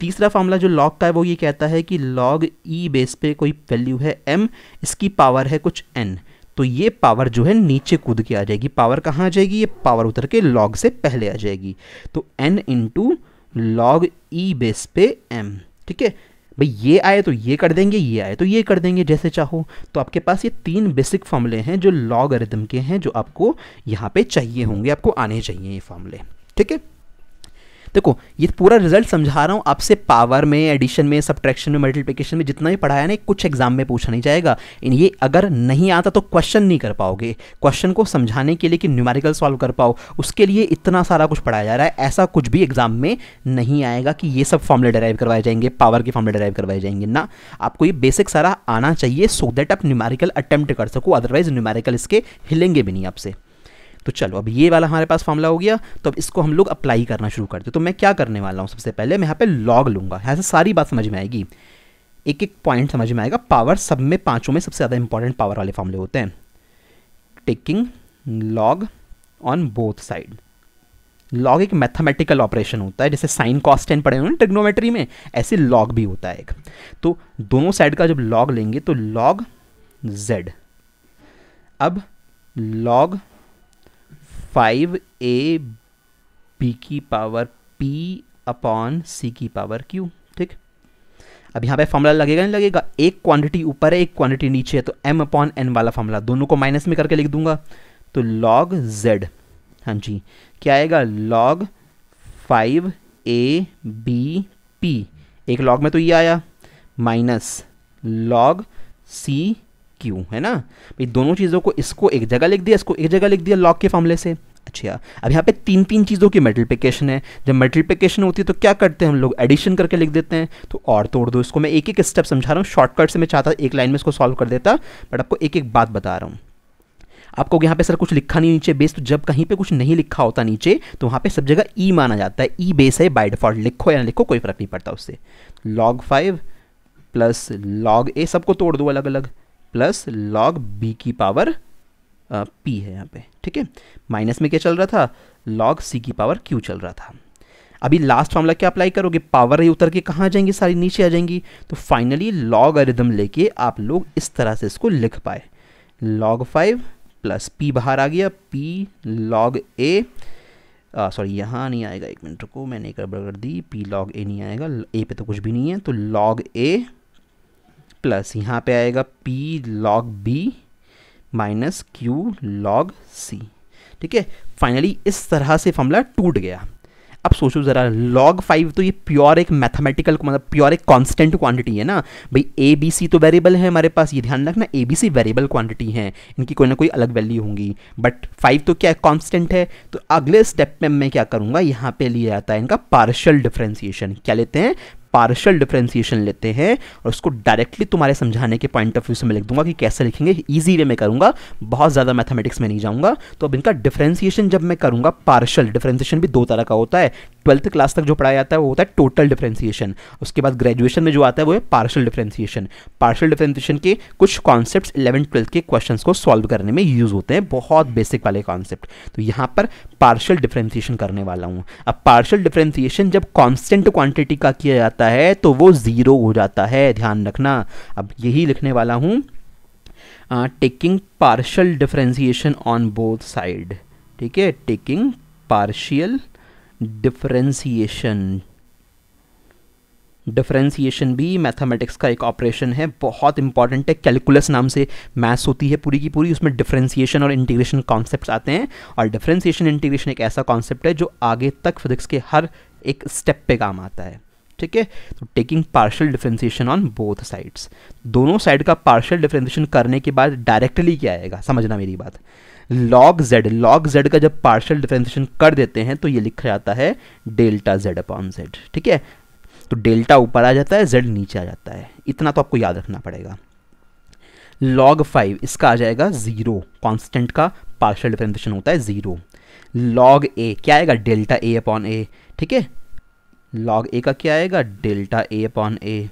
तीसरा फार्मूला जो लॉग का है वो ये कहता है कि लॉग ई बेस पे कोई वैल्यू है एम इसकी पावर है कुछ एन तो ये पावर जो है नीचे कूद के आ जाएगी पावर कहाँ आ जाएगी ये पावर उतर के लॉग से पहले आ जाएगी तो N into log E base पे एम ठीक है भाई ये आए तो ये कर देंगे ये आए तो ये कर देंगे जैसे चाहो तो आपके पास ये तीन बेसिक फॉर्मूले हैं जो लॉगरिदम के हैं जो आपको यहाँ पे चाहिए होंगे आपको आने चाहिए ये फॉर्मूले ठीक है देखो ये पूरा रिजल्ट समझा रहा हूँ आपसे पावर में एडिशन में सब्ट्रैक्शन में मल्टीप्लीकेशन में जितना भी पढ़ाया ना कुछ एग्जाम में पूछा नहीं जाएगा इन ये अगर नहीं आता तो क्वेश्चन नहीं कर पाओगे क्वेश्चन को समझाने के लिए कि न्यूमेरिकल सॉल्व कर पाओ उसके लिए इतना सारा कुछ पढ़ाया जा रहा है ऐसा कुछ भी एग्जाम में नहीं आएगा कि ये सब फॉर्मले डराइव करवाए जाएंगे पावर के फॉर्मले डराइव करवाए जाएंगे ना आपको ये बेसिक सारा आना चाहिए सो दैट आप न्यूमेरिकल अटैम्प्ट कर सको अदरवाइज न्यूमेरिकल इसके हिलेंगे भी नहीं आपसे तो चलो अब ये वाला हमारे पास फॉर्मला हो गया तो अब इसको हम लोग अप्लाई करना शुरू करते तो मैं क्या करने वाला हूँ सबसे पहले मैं यहाँ पे लॉग लूँगा यहाँ से सारी बात समझ में आएगी एक एक पॉइंट समझ में आएगा पावर सब में पाँचों में सबसे ज़्यादा इंपॉर्टेंट पावर वाले फॉर्मले होते हैं taking log on both side log एक मैथमेटिकल ऑपरेशन होता है जैसे साइन कॉस्ट टेन पड़े हुए ना में ऐसे लॉग भी होता है एक तो दोनों साइड का जब लॉग लेंगे तो लॉग जेड अब लॉग फाइव ए बी की पावर पी अपॉन सी की पावर क्यू ठीक अब यहाँ पे फॉर्मूला लगेगा नहीं लगेगा एक क्वांटिटी ऊपर है एक क्वांटिटी नीचे है तो एम अपॉन एन वाला फॉर्मूला दोनों को माइनस में करके लिख दूंगा तो लॉग जेड हाँ जी क्या आएगा log five A B P एक लॉग में तो ये आया माइनस लॉग सी क्यू है ना भाई दोनों चीज़ों को इसको एक जगह लिख दिया इसको एक जगह लिख दिया लॉग के फॉर्मले से अच्छा अब यहाँ पे तीन तीन चीज़ों की मल्टीप्लिकेशन है जब मल्टीप्लिकेशन होती है तो क्या करते हैं हम लोग एडिशन करके लिख देते हैं तो और तोड़ दो इसको मैं एक एक स्टेप समझा रहा हूँ शॉर्टकट से मैं चाहता एक लाइन में इसको सॉल्व कर देता बट आपको एक एक बात बता रहा हूँ आपको यहाँ पे सर कुछ लिखा नहीं नीचे बेस तो जब कहीं पे कुछ नहीं लिखा होता नीचे तो वहाँ पे सब जगह ई e माना जाता है ई e बेस है बाय डिफॉल्ट लिखो या ना लिखो कोई फर्क नहीं पड़ता उससे log five plus log A सबको तोड़ दो अलग अलग प्लस लॉग बी की पावर पी है यहाँ पे ठीक है माइनस में क्या चल रहा था लॉग सी की पावर क्यू चल रहा था अभी लास्ट फॉर्मला क्या अप्लाई करोगे पावर ही उतर के कहाँ जाएंगी सारी नीचे आ जाएंगी तो फाइनली लॉग अरिदम लेके आप लोग इस तरह से इसको लिख पाए लॉग फाइव प्लस पी बाहर आ गया पी लॉग ए सॉरी यहाँ नहीं आएगा एक मिनट को मैंने एक बड़ कर दी पी लॉग ए नहीं आएगा ए पे तो कुछ भी नहीं है तो लॉग ए प्लस यहाँ पे आएगा P log B minus Q log C ठीक है फाइनली इस तरह से फॉर्मूला टूट गया अब सोचो ज़रा लॉग फाइव तो ये प्योर एक मैथमेटिकल मतलब प्योर एक कांस्टेंट क्वांटिटी है ना भाई ए बी सी तो वेरिएबल है हमारे पास ये ध्यान रखना A B C variable quantity है इनकी कोई ना कोई अलग वैल्यू होंगी बट फाइव तो क्या कांस्टेंट है तो अगले स्टेप में मैं क्या करूँगा यहाँ पे लिया जाता है इनका पार्शल डिफ्रेंसीशन क्या लेते हैं पार्शल डिफ्रेंसिएशन लेते हैं और उसको डायरेक्टली तुम्हारे समझाने के पॉइंट ऑफ व्यू से मैं लिख दूंगा कि कैसे लिखेंगे ईजी वे में करूंगा बहुत ज़्यादा मैथमेटिक्स में नहीं जाऊँगा तो अब इनका डिफ्रेंसिएशन जब मैं करूँगा पार्शल डिफ्रेंसिएशन भी दो तरह का होता है ट्वेल्थ क्लास तक जो पढ़ाया जाता है वो होता है टोटल डिफ्रेंसिएशन उसके बाद ग्रेजुएशन में जो आता है वो है पार्शल डिफ्रेंसिएशन पार्शल डिफ्रेंसिएशन के कुछ कॉन्सेप्ट इलेवन ट्वेल्थ के क्वेश्चन को सॉल्व करने में यूज़ होते हैं बहुत बेसिक वाले कॉन्सेप्ट तो यहाँ पर पार्शल डिफ्रेंसिएशन करने वाला हूँ अब पार्शल डिफ्रेंसिएशन जब कॉन्स्टेंट क्वांटिटी का किया जाता है होता है तो वो ज़ीरो हो जाता है ध्यान रखना अब यही लिखने वाला हूँ taking partial differentiation on both side ठीक है टेकिंग पार्शियल डिफ्रेंसीशन डिफ्रेंसीशन भी मैथमेटिक्स का एक ऑपरेशन है बहुत इंपॉर्टेंट है कैलकुलस नाम से मैथ्स होती है पूरी की पूरी उसमें डिफ्रेंसीशन और इंटीग्रेशन कॉन्सेप्ट आते हैं और डिफ्रेंसीशन इंटीग्रेशन एक ऐसा कॉन्सेप्ट है जो आगे तक फिजिक्स के हर एक स्टेप पे काम आता है ठीक है तो taking partial differentiation on both sides दोनों साइड का पार्शियल डिफ्रेंसिएशन करने के बाद डायरेक्टली क्या आएगा समझना मेरी बात लॉग जेड लॉग जेड का जब पार्शियल डिफ्रेंसिएशन कर देते हैं तो ये लिखा जाता है डेल्टा जेड अपॉन जेड ठीक है तो डेल्टा ऊपर आ जाता है जेड नीचे आ जाता है इतना तो आपको याद रखना पड़ेगा लॉग फाइव इसका आ जाएगा ज़ीरो कांस्टेंट का पार्शियल डिफ्रेंसिएशन होता है ज़ीरो लॉग ए क्या आएगा डेल्टा ए अपॉन ए ठीक है लॉग ए का क्या आएगा डेल्टा ए अपॉन ए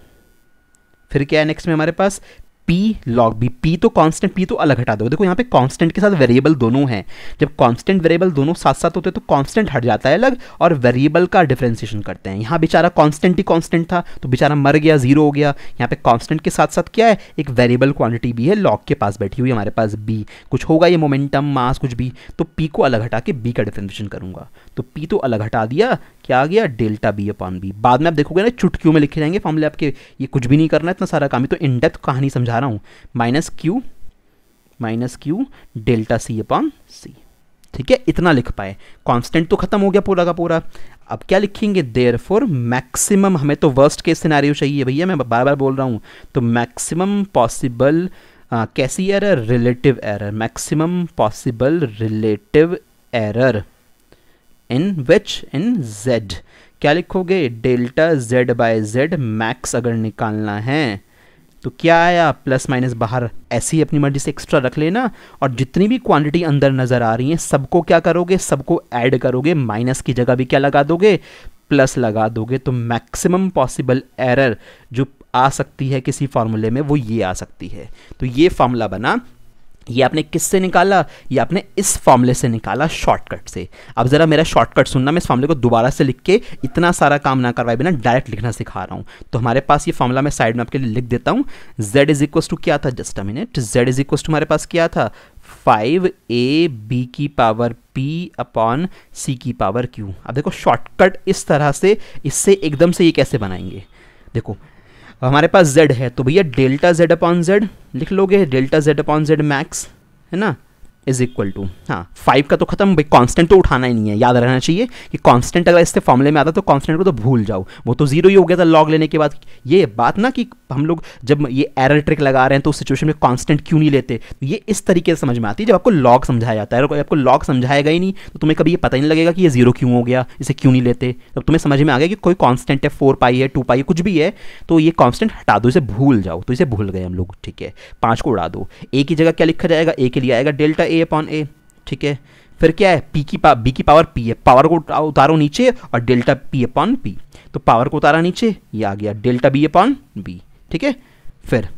फिर क्या है नेक्स्ट में हमारे पास पी लॉग बी पी तो कांस्टेंट पी तो अलग हटा दो देखो यहाँ पे कांस्टेंट के साथ वेरिएबल दोनों हैं जब कांस्टेंट वेरिएबल दोनों साथ साथ होते हैं तो कांस्टेंट हट जाता है अलग और वेरिएबल का डिफ्रेंसिएशन करते हैं यहाँ बेचारा कांस्टेंट ही कांस्टेंट था तो बेचारा मर गया जीरो हो गया यहाँ पे कांस्टेंट के साथ साथ क्या है एक वेरिएबल क्वान्टिटी भी है लॉग के पास बैठी हुई हमारे पास बी कुछ होगा ये मोमेंटम मास कुछ भी तो पी को अलग हटा के बी का डिफ्रेंसिएशन करूँगा तो पी तो अलग हटा दिया क्या आ गया डेल्टा बी अपॉन बी बाद में आप देखोगे ना चुटकियों में लिखे जाएंगे फॉर्मले आपके ये कुछ भी नहीं करना इतना सारा काम ही तो इन डेप्थ कहानी समझा रहा हूँ minus Q minus Q delta C upon C ठीक है इतना लिख पाए कांस्टेंट तो खत्म हो गया पूरा का पूरा अब क्या लिखेंगे देयर फॉर मैक्सिमम हमें तो वर्स्ट केस सिनारियो चाहिए भैया मैं बार बार बोल रहा हूँ तो मैक्सिमम पॉसिबल कैसी error relative error maximum possible relative error in which in Z क्या लिखोगे delta Z by Z max अगर निकालना है तो क्या आया प्लस माइनस बाहर ऐसे ही अपनी मर्जी से एक्स्ट्रा रख लेना और जितनी भी क्वांटिटी अंदर नज़र आ रही है सबको क्या करोगे सबको ऐड करोगे माइनस की जगह भी क्या लगा दोगे प्लस लगा दोगे तो मैक्सिमम पॉसिबल एरर जो आ सकती है किसी फार्मूले में वो ये आ सकती है तो ये फार्मूला बना ये आपने किससे निकाला ये आपने इस फॉर्मूले से निकाला शॉर्टकट से अब ज़रा मेरा शॉर्टकट सुनना मैं इस फॉर्मूले को दोबारा से लिख के इतना सारा काम ना करवाए बिना डायरेक्ट लिखना सिखा रहा हूँ तो हमारे पास ये फॉर्मूला मैं साइड में आपके लिए लिख देता हूँ जेड इज इक्वस टू क्या था just a minute Z is equals to हमारे पास क्या था फाइव ए बी की पावर पी अपॉन सी की पावर क्यू अब देखो शॉर्टकट इस तरह से इससे एकदम से ये कैसे बनाएंगे देखो हमारे पास z है तो भैया डेल्टा z अपॉन जेड लिख लोगे delta z upon Z max है ना इज इक्वल टू हाँ फाइव का तो खत्म भाई कांस्टेंट तो उठाना ही नहीं है याद रहना चाहिए कि कांस्टेंट अगर इससे फॉर्मूले में आता तो कांस्टेंट को तो भूल जाओ वो तो जीरो ही हो गया था लॉग लेने के बाद ये बात ना कि हम लोग जब ये एरर ट्रिक लगा रहे हैं तो उस सिचुएशन में कांस्टेंट क्यों नहीं लेते तो ये इस तरीके से समझ में आती है जब आपको लॉग समझाया जाता है अगर आपको लॉग समझाएगा ही नहीं तो तुम्हें कभी ये पता नहीं लगेगा कि ये जीरो क्यों हो गया इसे क्यों नहीं लेते तब तुम्हें समझ में आ गया कि कोई कॉन्स्टेंट है फोर पाई है टू पाई कुछ भी है तो ये कॉन्स्टेंट हटा दो इसे भूल जाओ तो इसे भूल गए हम लोग ठीक है पाँच को उड़ा दो ए की जगह क्या लिखा जाएगा ए के लिए आएगा डेल्टा ए अपॉन ए ठीक है फिर क्या है पी की पा बी की पावर पी है पावर को उतारो नीचे और डेल्टा पी अपॉन पी तो पावर को उतारा नीचे ये आ गया डेल्टा बी अपॉन बी ठीक है फिर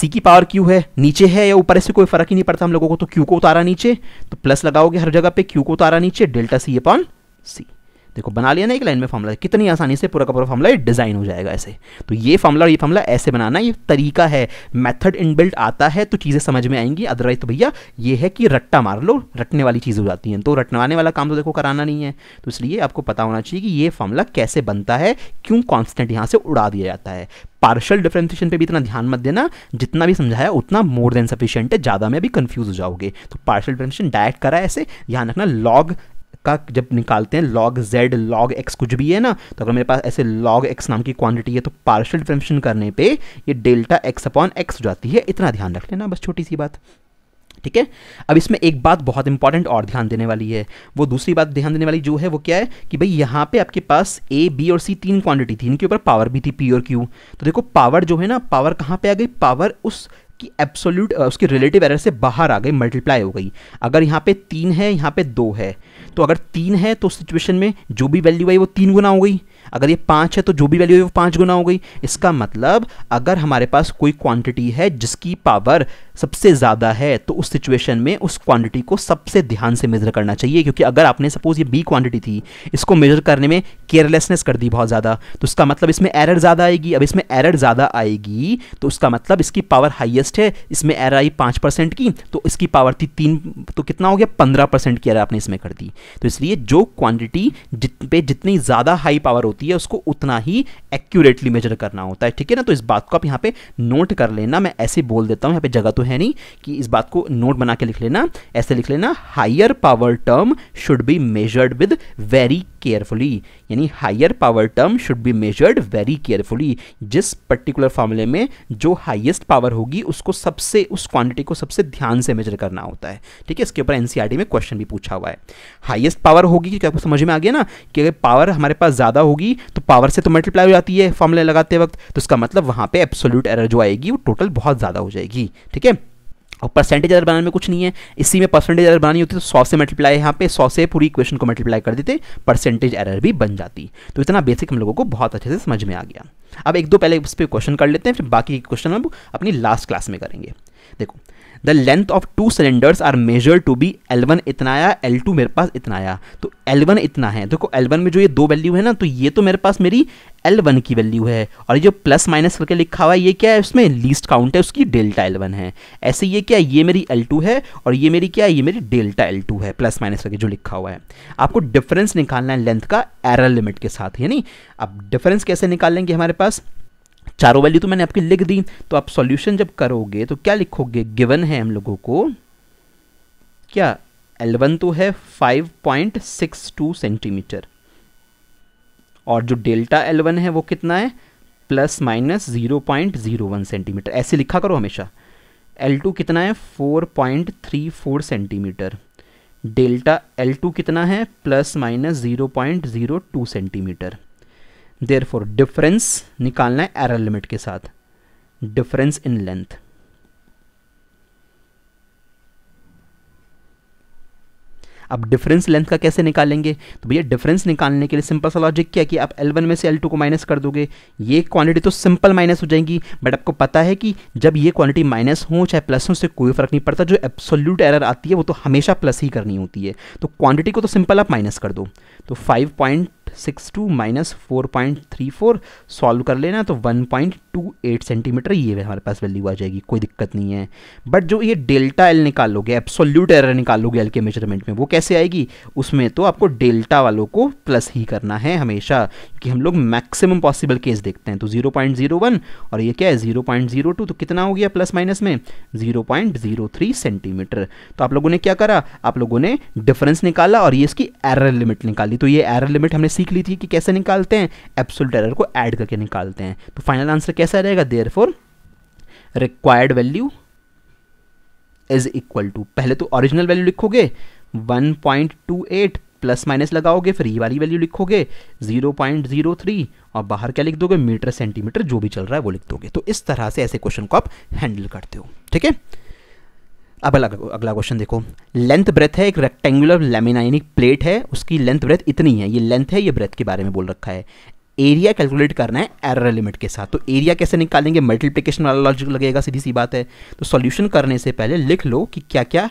सी की पावर क्यू है नीचे है या ऊपर इससे कोई फर्क ही नहीं पड़ता हम लोगों को तो क्यू को उतारा नीचे तो प्लस लगाओगे हर जगह पे क्यू को उतारा नीचे डेल्टा सी अपॉन सी देखो बना लिया ना एक लाइन में फॉर्मला कितनी आसानी से पूरा का पूरा फॉर्मला डिज़ाइन हो जाएगा ऐसे तो ये फॉर्मला और ये फॉर्मला ऐसे बनाना ये तरीका है मेथड इनबिल्ट आता है तो चीज़ें समझ में आएंगी अदरवाइज तो भैया ये है कि रट्टा मार लो रटने वाली चीज़ हो जाती हैं तो रटवाने वाला काम तो देखो कराना नहीं है तो इसलिए आपको पता होना चाहिए कि ये फॉर्मला कैसे बनता है क्यों कॉन्स्टेंट यहाँ से उड़ा दिया जाता है पार्शल डिफ्रेंसिएशन पे भी इतना ध्यान मत देना जितना भी समझाया उतना मोर देन सफिशियंट है ज़्यादा में भी कंफ्यूज हो जाओगे तो पार्शल डिफ्रेंसिएशन डायरेक्ट करा ऐसे ध्यान रखना लॉग का जब निकालते हैं लॉग जेड लॉग एक्स कुछ भी है ना तो अगर मेरे पास ऐसे लॉग एक्स नाम की क्वांटिटी है तो पार्शल डिफ्रेंशन करने पे ये डेल्टा एक्स अपॉन एक्स हो जाती है इतना ध्यान रख लेना बस छोटी सी बात ठीक है अब इसमें एक बात बहुत इंपॉर्टेंट और ध्यान देने वाली है वो दूसरी बात ध्यान देने वाली जो है वो क्या है कि भाई यहाँ पे आपके पास ए बी और सी तीन क्वांटिटी थी इनके ऊपर पावर भी थी पी और क्यू तो देखो पावर जो है ना पावर कहाँ पे आ गई पावर उस कि एब्सोल्यूट उसकी रिलेटिव एरर से बाहर आ गई मल्टीप्लाई हो गई अगर यहाँ पे तीन है यहाँ पे दो है तो अगर तीन है तो सिचुएशन में जो भी वैल्यू आई वो तीन गुना हो गई अगर ये पाँच है तो जो भी वैल्यू है वो पाँच गुना हो गई इसका मतलब अगर हमारे पास कोई क्वांटिटी है जिसकी पावर सबसे ज़्यादा है तो उस सिचुएशन में उस क्वांटिटी को सबसे ध्यान से मेज़र करना चाहिए क्योंकि अगर आपने सपोज ये बी क्वांटिटी थी इसको मेज़र करने में केयरलेसनेस कर दी बहुत ज़्यादा तो उसका मतलब इसमें एरर ज़्यादा आएगी अब इसमें एरर ज़्यादा आएगी तो उसका मतलब इसकी पावर हाइएस्ट है इसमें एरर आई पाँच परसेंट की तो इसकी पावर थी तीन तो कितना हो गया पंद्रह परसेंट की एरर आपने इसमें कर दी तो इसलिए जो क्वांटिटी जित पे जितनी ज़्यादा हाई पावर होती होती है उसको उतना ही एक्यूरेटली मेजर करना होता है ठीक है ना तो इस बात को आप यहाँ पे नोट कर लेना मैं ऐसे बोल देता हूँ यहाँ पे जगह तो है नहीं कि इस बात को नोट बना के लिख लेना ऐसे लिख लेना higher power term should be measured with very carefully यानी higher power term should be measured very carefully जिस पर्टिकुलर फॉर्मूले में जो हाइएस्ट पावर होगी उसको सबसे उस क्वांटिटी को सबसे ध्यान से मेजर करना होता है ठीक है इसके ऊपर एनसीईआरटी e में क्वेश्चन भी पूछा हुआ है हाइएस्ट पावर होगी क्या आपको समझ में आ गया ना कि अगर पावर हमारे पास ज़्यादा होगी होगी तो पावर से तो मल्टीप्लाई हो जाती है फॉर्मूले लगाते वक्त तो इसका मतलब वहां पे एब्सोल्यूट एरर जो आएगी वो टोटल बहुत ज़्यादा हो जाएगी ठीक है और परसेंटेज अगर बनाने में कुछ नहीं है इसी में परसेंटेज अगर बनानी होती तो सौ से मल्टीप्लाई यहाँ पे सौ से पूरी इक्वेशन को मल्टीप्लाई कर देते परसेंटेज एरर भी बन जाती तो इतना बेसिक हम लोगों को बहुत अच्छे से समझ में आ गया अब एक दो पहले उस पर क्वेश्चन कर लेते हैं फिर बाकी क्वेश्चन हम अपनी लास्ट क्लास में करेंगे देखो the length of two cylinders are measure to be L one इतना आया एल टू मेरे पास इतना आया तो एल वन इतना है देखो एल वन में जो ये दो वैल्यू है ना तो ये तो मेरे पास मेरी एल वन की वैल्यू है और जो प्लस माइनस करके लिखा हुआ है ये क्या है उसमें लीस्ट काउंट है उसकी डेल्टा एल वन है ऐसे ये क्या है ये मेरी एल टू है और ये मेरी क्या है ये मेरी डेल्टा एल टू है प्लस माइनस करके जो लिखा हुआ है आपको डिफरेंस निकालना है लेंथ का एरर लिमिट के साथ यानी अब डिफरेंस कैसे निकाल लेंगे हमारे पास चारों वैल्यू तो मैंने आपकी लिख दी तो आप सॉल्यूशन जब करोगे तो क्या लिखोगे गिवन है हम लोगों को क्या L1 तो है 5.62 सेंटीमीटर और जो डेल्टा L1 है वो कितना है प्लस माइनस 0.01 सेंटीमीटर ऐसे लिखा करो हमेशा L2 कितना है 4.34 सेंटीमीटर डेल्टा L2 कितना है plus minus 0.02 centimetre therefore difference निकालना है एरर लिमिट के साथ डिफरेंस इन लेंथ अब डिफरेंस लेंथ का कैसे निकालेंगे तो भैया डिफरेंस निकालने के लिए सिंपल सा लॉजिक क्या कि आप L1 में से L2 को माइनस कर दोगे ये क्वांटिटी तो सिंपल माइनस हो जाएंगी बट आपको पता है कि जब ये क्वांटिटी माइनस हो चाहे प्लस हो उससे कोई फर्क नहीं पड़ता जो एब्सोल्यूट एरर आती है वो तो हमेशा प्लस ही करनी होती है तो क्वांटिटी को तो सिंपल आप माइनस कर दो तो five point six two minus four point three four solve कर लेना तो one point two eight centimetre ये हमारे पास वैल्यू आ जाएगी कोई दिक्कत नहीं है बट जो ये डेल्टा एल निकालोगे एब्सोल्यूट एरर निकालोगे एल के मेजरमेंट में वो कैसे आएगी उसमें तो आपको डेल्टा वालों को प्लस ही करना है हमेशा क्योंकि हम लोग मैक्सिमम पॉसिबल केस देखते हैं तो जीरो पॉइंट जीरो वन और ये क्या है जीरो पॉइंट जीरो टू तो कितना हो गया प्लस माइनस में zero point zero three centimetre तो आप लोगों ने क्या करा आप लोगों ने डिफरेंस निकाला और ये इसकी एरर लिमिट निकाली तो ये एरर लिमिट हमने सी सीख ली थी कि कैसे निकालते हैं एब्सोल्यूट एरर को ऐड करके निकालते हैं तो फाइनल आंसर कैसा रहेगा therefore required value is equal to पहले तो ओरिजिनल वैल्यू लिखोगे 1.28 प्लस माइनस लगाओगे फिर ये वाली वैल्यू लिखोगे 0.03 और बाहर क्या लिख दोगे मीटर सेंटीमीटर जो भी चल रहा है वो लिख दोगे तो इस तरह से ऐसे क्वेश्चन को आप हैंडल करते हो ठीक है अब अलग अगला क्वेश्चन देखो लेंथ ब्रेथ है एक रेक्टेंगुलर लेमिनाइनिक प्लेट है उसकी लेंथ ब्रेथ इतनी है ये लेंथ है ये ब्रेथ के बारे में बोल रखा है एरिया कैलकुलेट करना है एरर लिमिट के साथ तो एरिया कैसे निकालेंगे मल्टीप्लिकेशन वाला लॉजिक लगेगा सीधी सी बात है तो सॉल्यूशन करने से पहले लिख लो कि क्या क्या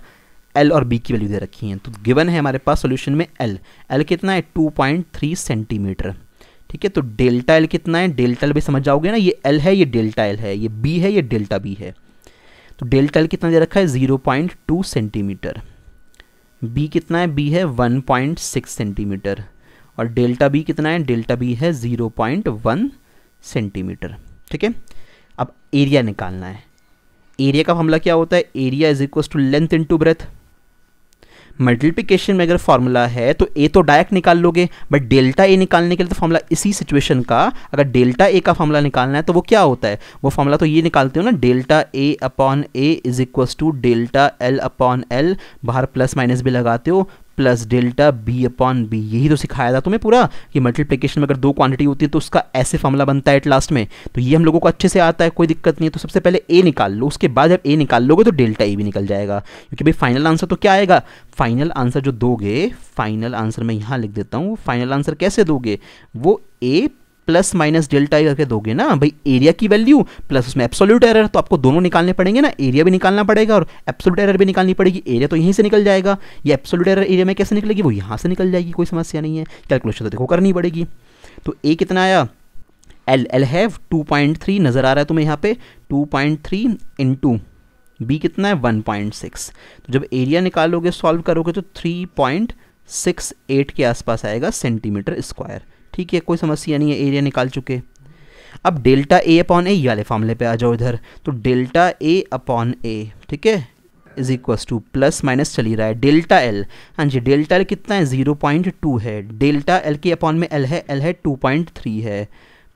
एल और बी की वैल्यू दे रखी हैं तो गिवन है हमारे पास सॉल्यूशन में एल एल कितना है टू पॉइंट थ्री सेंटीमीटर ठीक है तो डेल्टा एल कितना है डेल्टा एल भी समझ जाओगे ना ये एल है ये डेल्टा एल है ये बी है ये डेल्टा बी है तो डेल्टा एल कितना दे रखा है zero point two centimetre B कितना है बी है वन पॉइंट सिक्स सेंटीमीटर और डेल्टा बी कितना है डेल्टा बी है जीरो पॉइंट वन सेंटीमीटर ठीक है अब एरिया निकालना है एरिया का हमला क्या होता है area is equal to length to breadth multiplication में अगर फार्मूला है तो ए तो डायरेक्ट निकाल लोगे बट डेल्टा ए निकालने के लिए तो फार्मूला इसी सिचुएशन का अगर डेल्टा ए का फार्मूला निकालना है तो वो क्या होता है वो फार्मूला तो ये निकालते हो ना delta A upon A is equals to delta L upon L बाहर प्लस माइनस भी लगाते हो plus delta B upon B यही तो सिखाया था तुम्हें पूरा कि मल्टीप्लिकेशन में अगर दो क्वांटिटी होती है तो उसका ऐसे फॉर्मला बनता है एट लास्ट में तो ये हम लोगों को अच्छे से आता है कोई दिक्कत नहीं है तो सबसे पहले ए निकाल लो उसके बाद जब ए निकाल लोगे तो डेल्टा ए भी निकल जाएगा क्योंकि भाई फाइनल आंसर तो क्या आएगा फाइनल आंसर जो दोगे फाइनल आंसर मैं यहाँ लिख देता हूँ फाइनल आंसर कैसे दोगे वो A plus minus delta I करके दोगे ना भाई एरिया की वैल्यू प्लस उसमें एब्सोल्यूट एरर तो आपको दोनों निकालने पड़ेंगे ना एरिया भी निकालना पड़ेगा और एब्सोल्यूट एरर भी निकालनी पड़ेगी एरिया तो यहीं से निकल जाएगा ये एब्सोल्यूट एरर एरिया में कैसे निकलेगी वो यहाँ से निकल जाएगी कोई समस्या नहीं है कैलकुलेशन तो देखो करनी पड़ेगी तो ए कितना आया L L have two point three नज़र आ रहा है तुम्हें यहाँ पे two point three into B कितना है वन पॉइंट सिक्स तो जब एरिया निकालोगे सॉल्व करोगे तो थ्री पॉइंट सिक्स एट के आसपास आएगा सेंटीमीटर स्क्वायर ठीक है कोई समस्या नहीं है एरिया निकाल चुके अब डेल्टा ए अपॉन ए वाले फॉर्मले पे आ जाओ इधर तो डेल्टा ए अपॉन ए ठीक है is equal to plus minus चल ही रहा है डेल्टा एल हाँ जी डेल्टा एल कितना है जीरो पॉइंट टू है डेल्टा एल के अपॉन में एल है एल है टू पॉइंट थ्री है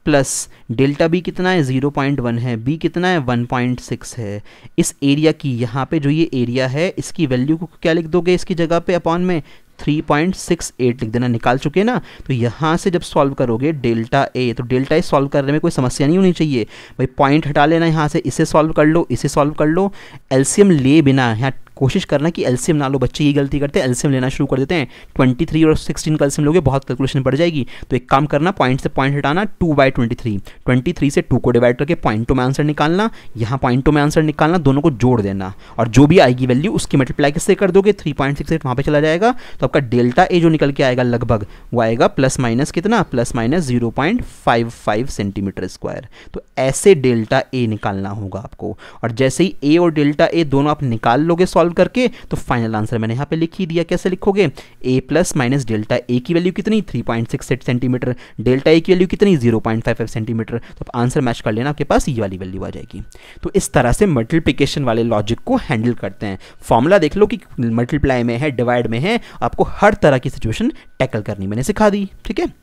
प्लस डेल्टा बी कितना है ज़ीरो पॉइंट वन है बी कितना है वन पॉइंट सिक्स है इस एरिया की यहाँ पे जो ये एरिया है इसकी वैल्यू को क्या लिख दोगे इसकी जगह पे अपॉन में 3.68 लिख देना निकाल चुके हैं ना तो यहाँ से जब सॉल्व करोगे डेल्टा ए तो डेल्टा ए सॉल्व करने में कोई समस्या नहीं होनी चाहिए भाई पॉइंट हटा लेना यहाँ से इसे सॉल्व कर लो इसे सॉल्व कर लो एल्सियम ले बिना यहाँ कोशिश करना कि एल्सियम ना लो बच्चे ये गलती करते हैं एल्सियम लेना शुरू कर देते हैं ट्वेंटी थ्री और सिक्सटीन का एल्सियम लोगे बहुत कैलकुलेशन बढ़ जाएगी तो एक काम करना पॉइंट से पॉइंट हटाना two by twenty three twenty three से टू को डिवाइड करके टू में आंसर निकालना यहाँ टू में आंसर निकालना दोनों को जोड़ देना और जो भी आएगी वैल्यू उसकी मल्टीप्लाई किससे कर दोगे थ्री पॉइंट सिक्स एट वहाँ पर चला जाएगा तो आपका डेल्टा ए जो निकल के आएगा लगभग वो आएगा प्लस माइनस कितना plus minus zero point five five centimetre square तो ऐसे डेल्टा ए निकालना होगा आपको और जैसे ही ए और डेल्टा ए दोनों आप निकाल लोगे सॉल्व सॉल्व करके तो फाइनल आंसर मैंने यहाँ पे लिख ही दिया कैसे लिखोगे A plus minus delta A की वैल्यू कितनी three point six eight centimetre delta A की वैल्यू कितनी zero point five five centimetre तो आंसर मैच कर लेना आपके पास ये वाली वैल्यू आ जाएगी तो इस तरह से मल्टीप्लीकेशन वाले लॉजिक को हैंडल करते हैं फॉर्मूला देख लो कि मल्टीप्लाई में है डिवाइड में है आपको हर तरह की सिचुएशन टैकल करनी मैंने सिखा दी ठीक है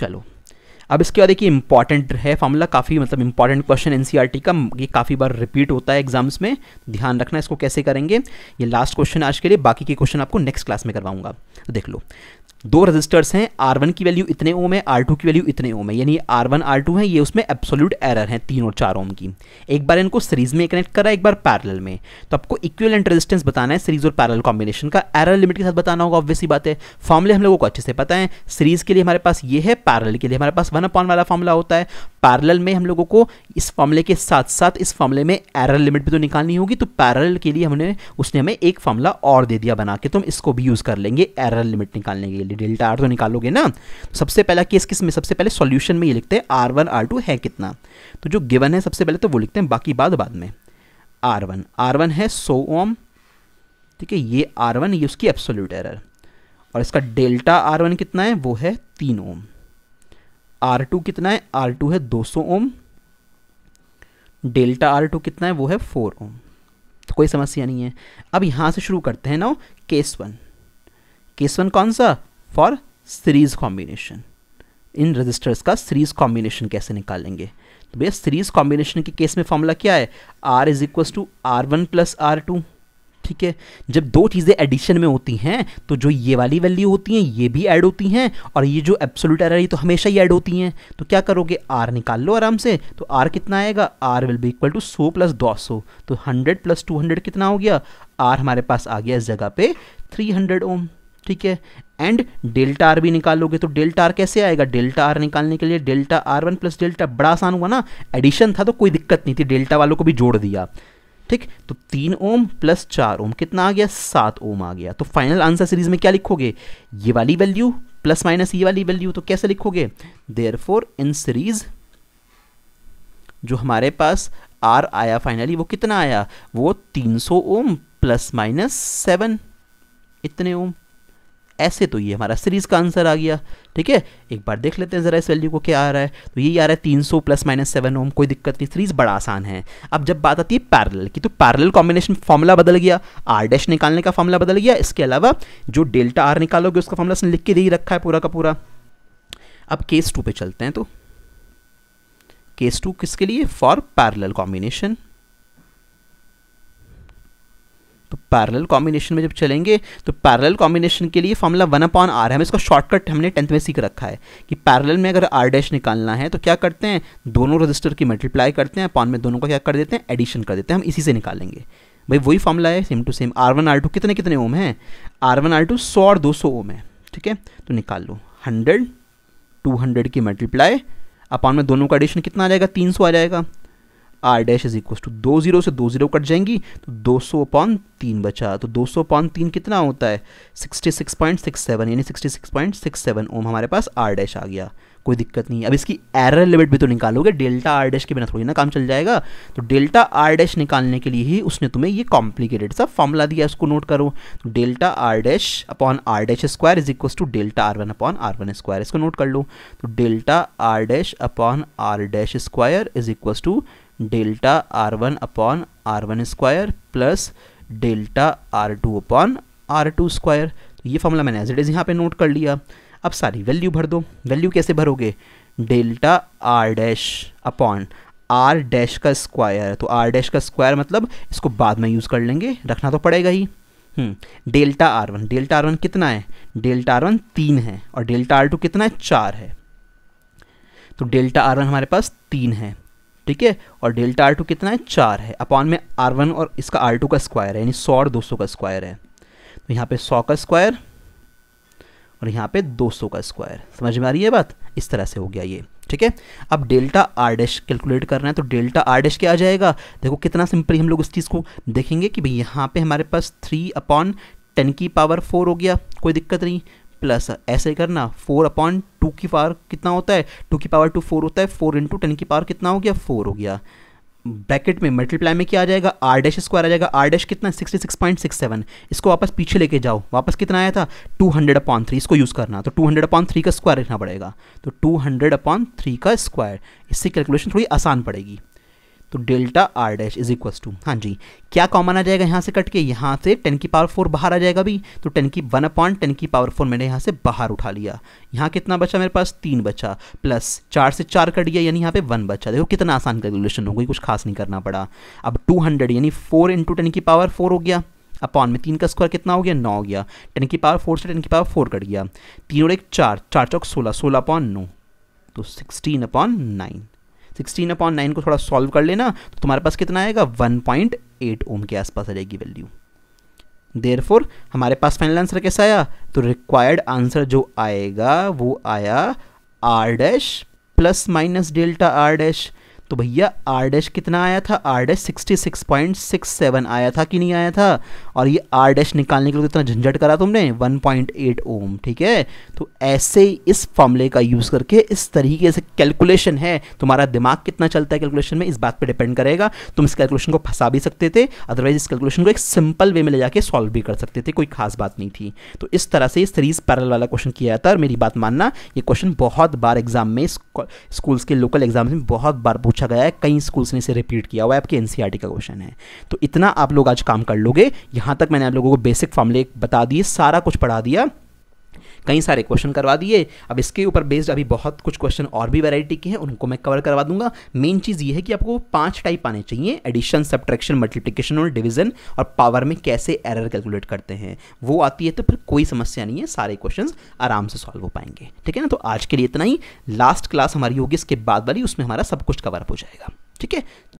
चलो अब इसके बाद देखिए इंपॉर्टेंट है फॉर्मूला काफ़ी मतलब इंपॉर्टेंट क्वेश्चन एनसीईआरटी का ये काफ़ी बार रिपीट होता है एग्जाम्स में ध्यान रखना इसको कैसे करेंगे ये लास्ट क्वेश्चन आज के लिए बाकी के क्वेश्चन आपको नेक्स्ट क्लास में करवाऊंगा तो देख लो दो रजिस्टर्स हैं आर वन की वैल्यू इतने ओम है आर टू की वैल्यू इतने ओम है यानी आर वन आर टू है ये उसमें एब्सोल्यूट एरर है तीन और चार ओम की एक बार इनको सीरीज में कनेक्ट करा एक बार पैरल में तो आपको इक्विवेलेंट रेजिस्टेंस बताना है सीरीज और पैरल कॉम्बिनेशन का एरर लिमिट के साथ बताना होगा ऑब्वियसली बात है फॉर्मले हम लोगों को अच्छे से पता है सीरीज के लिए हमारे पास ये है पैरल के लिए हमारे पास वन अपॉन वाला फॉर्मला होता है पैरल में हम लोगों को इस फॉर्मले के साथ साथ इस फॉर्मले में एरर लिमिट भी तो निकालनी होगी तो पैरल के लिए हमने उसने हमें एक फॉर्मला और दे दिया बना के तो हम इसको भी यूज़ कर लेंगे एरर लिमिट निकालने के लिए डेल्टा आर तो निकालोगे ना तो सबसे पहला केस किस में सबसे पहले सॉल्यूशन में ये लिखते हैं आर वन आर टू है कितना तो जो गिवन है सबसे पहले तो वो लिखते हैं बाकी बाद बाद में आर वन आर वन है सो ओम ठीक है ये आर वन ये उसकी एब्सोल्यूट एरर और इसका डेल्टा आर वन कितना है वो है तीन ओम आर टू कितना है आर टू है दो सौ ओम डेल्टा आर टू कितना है वो है फोर ओम तो कोई समस्या नहीं है अब यहाँ से शुरू करते हैं ना केस वन केस वन कौन सा for series combination in resistors का सीरीज कॉम्बिनेशन कैसे निकालेंगे तो भैया सीरीज कॉम्बिनेशन के केस में फॉर्मूला क्या है R is equal to R one plus R two ठीक है जब दो चीज़ें एडिशन में होती हैं तो जो ये वाली वैल्यू होती हैं ये भी ऐड होती हैं और ये जो एब्सोल्यूट एरर है तो हमेशा ही ऐड होती हैं तो क्या करोगे आर निकाल लो आराम से तो आर कितना आएगा R will be equal to सो प्लस दो सौ तो हंड्रेड प्लस टू हंड्रेड कितना हो गया आर हमारे पास आ गया इस जगह पे थ्री हंड्रेड ओम ठीक है एंड डेल्टा आर भी निकालोगे तो डेल्टा आर कैसे आएगा डेल्टा आर निकालने के लिए delta R one plus delta बड़ा आसान हुआ ना एडिशन था तो कोई दिक्कत नहीं थी डेल्टा वालों को भी जोड़ दिया ठीक तो तीन ओम प्लस चार ओम कितना आ गया सात ओम आ गया तो फाइनल आंसर सीरीज में क्या लिखोगे ये वाली वैल्यू प्लस माइनस ये वाली वैल्यू तो कैसे लिखोगे देयर फोर इन सीरीज जो हमारे पास आर आया फाइनली वो कितना आया वो सौ ओम प्लस माइनस सेवन इतने ओम ऐसे तो ये हमारा सीरीज़ का आंसर आ गया ठीक है एक बार देख लेते हैं ज़रा इस वैल्यू को क्या आ रहा है तो ये आ रहा है 300 प्लस माइनस सेवन ओम कोई दिक्कत नहीं सीरीज़ बड़ा आसान है अब जब बात आती है पैरल की तो पैरल कॉम्बिनेशन फॉर्मूला बदल गया आर डैश निकालने का फॉर्मूला बदल गया इसके अलावा जो डेल्टा आर निकालोगे उसका फॉर्मूला उसने लिख के दे ही रखा है पूरा का पूरा अब केस टू पे चलते हैं तो केस टू किसके लिए for parallel combination parallel combination में जब चलेंगे तो पैरेलल कॉम्बिनेशन के लिए फॉर्मूला वन अपॉन आर है इसका शॉर्टकट हमने टेंथ में सीख रखा है कि पैरेलल में अगर आर डैश निकालना है तो क्या करते हैं दोनों रजिस्टर की मल्टीप्लाई करते हैं अपॉन में दोनों का क्या कर देते हैं एडिशन कर देते हैं हम इसी से निकालेंगे भाई वही फॉर्मूला है same to same R one R two कितने कितने ओम है आर वन आर टू सौ और दो सौ ओम है ठीक है तो निकाल लो हंड्रेड टू हंड्रेड की मल्टीप्लाई अपॉन में दोनों का एडिशन कितना आ जाएगा तीन सौ आ जाएगा R dash is equal to दो जीरो से दो जीरो कट जाएंगी तो दो सौ अपॉन तीन बचा तो दो सौ अपॉन तीन कितना होता है sixty six point six seven यानी sixty six point six seven ohm हमारे पास आर डैश आ गया कोई दिक्कत नहीं अब इसकी एरर लिमिट भी तो निकालोगे डेल्टा आर डैश के बिना थोड़ी ना काम चल जाएगा तो डेल्टा आर डैश निकालने के लिए ही उसने तुम्हें ये कॉम्प्लिकेटेड सा फॉर्मूला दिया उसको नोट करो तो delta R dash upon R dash square is equal to delta R one upon R one square इसको नोट कर लो तो delta R dash upon R dash square is equal to delta R one upon R one square plus delta R two upon R two square तो ये formula मैंने as it is यहाँ पे note कर लिया अब सारी वैल्यू भर दो वैल्यू कैसे भरोगे delta R dash upon R dash का स्क्वायर तो आर डैश का स्क्वायर मतलब इसको बाद में यूज़ कर लेंगे रखना तो पड़ेगा ही हम्म, delta R one delta R one कितना है डेल्टा आर वन तीन है और डेल्टा आर टू कितना है चार है तो डेल्टा आर वन हमारे पास तीन है ठीक है और डेल्टा आर टू कितना है चार है अपॉन में आर वन और इसका आर टू का स्क्वायर है यानी सौ और दो सौ का स्क्वायर है तो यहाँ पे सौ का स्क्वायर और यहाँ पे दो सौ का स्क्वायर समझ में आ रही है बात इस तरह से हो गया ये ठीक है अब डेल्टा आर डैश कैलकुलेट करना है तो डेल्टा आर डैश क्या आ जाएगा देखो कितना सिंपल हम लोग इस चीज़ को देखेंगे कि भाई यहाँ पे हमारे पास थ्री अपॉन टेन की पावर फोर हो गया कोई दिक्कत नहीं प्लस ऐसे करना फोर अपॉन टू की पावर कितना होता है टू की पावर टू फोर होता है फोर इंटू टेन की पावर कितना हो गया फोर हो गया ब्रैकेट में मल्टीप्लाई में क्या आ जाएगा आर डैश स्क्वायर आ जाएगा आर डैश कितना sixty six point six seven इसको वापस पीछे लेके जाओ वापस कितना आया था टू हंड्रेड अपॉन थ्री इसको यूज़ करना तो टू हंड्रेड अपॉन थ्री का स्क्वायर लिखना पड़ेगा तो टू हंड्रेड अपॉन थ्री का स्क्वायर इससे कैलकुलेशन थोड़ी आसान पड़ेगी तो delta R dash is equal to हाँ जी क्या कॉमन आ जाएगा यहाँ से कट के यहाँ से टेन की पावर फोर बाहर आ जाएगा भी तो टेन की वन अपॉइंट टेन की पावर फोर मैंने यहाँ से बाहर उठा लिया यहाँ कितना बचा मेरे पास तीन बचा प्लस चार से चार कट गया यानी यहाँ पे वन बचा देखो कितना आसान कैलकुलेशन हो गई कुछ खास नहीं करना पड़ा अब टू हंड्रेड यानी फोर इंटू टेन की पावर फोर हो गया अपॉन में तीन का स्क्वायर कितना हो गया नौ हो गया टेन की पावर फोर से टेन की पावर फोर कट गया तीन और एक चार चार चौक सोलह सोलह अपॉन नौ तो sixteen upon nine sixteen upon nine को थोड़ा सॉल्व कर लेना तो तुम्हारे पास कितना आएगा वन पॉइंट एट ओम के आसपास आ जाएगी वैल्यू देर फोर हमारे पास फाइनल आंसर कैसा आया तो रिक्वायर्ड आंसर जो आएगा वो आया R dash plus minus delta R dash तो भैया आर डैश कितना आया था R dash sixty six point six seven आया था कि नहीं आया था और ये आर डैश निकालने के लिए कितना झंझट करा तुमने वन पॉइंट एट ओम ठीक है तो ऐसे इस फॉर्मूले का यूज़ करके इस तरीके से कैलकुलेशन है तुम्हारा दिमाग कितना चलता है कैलकुलेशन में इस बात पर डिपेंड करेगा तुम इस कैलकुलेशन को फंसा भी सकते थे अदरवाइज इस कैलकुलेशन को एक सिंपल वे में ले जाके सॉल्व भी कर सकते थे कोई खास बात नहीं थी तो इस तरह से सीरीज पैरल वाला क्वेश्चन किया जाता है और मेरी बात मानना ये क्वेश्चन बहुत बार एग्जाम में स्कूल्स के लोकल एग्जाम में बहुत बार पूछ पूछा गया है कई स्कूल्स ने इसे रिपीट किया हुआ है आपके एनसीईआरटी e का क्वेश्चन है तो इतना आप लोग आज काम कर लोगे यहां तक मैंने आप लोगों को बेसिक फॉर्मुले बता दिए सारा कुछ पढ़ा दिया कई सारे क्वेश्चन करवा दिए अब इसके ऊपर बेस्ड अभी बहुत कुछ क्वेश्चन और भी वैरायटी के हैं उनको मैं कवर करवा दूंगा मेन चीज़ ये है कि आपको पाँच टाइप आने चाहिए एडिशन सब्ट्रैक्शन मल्टीप्लीकेशन और डिविजन और पावर में कैसे एरर कैलकुलेट करते हैं वो आती है तो फिर कोई समस्या नहीं है सारे क्वेश्चन आराम से सॉल्व हो पाएंगे ठीक है ना तो आज के लिए इतना ही लास्ट क्लास हमारी होगी इसके बाद वाली उसमें हमारा सब कुछ कवर हो जाएगा ठीक है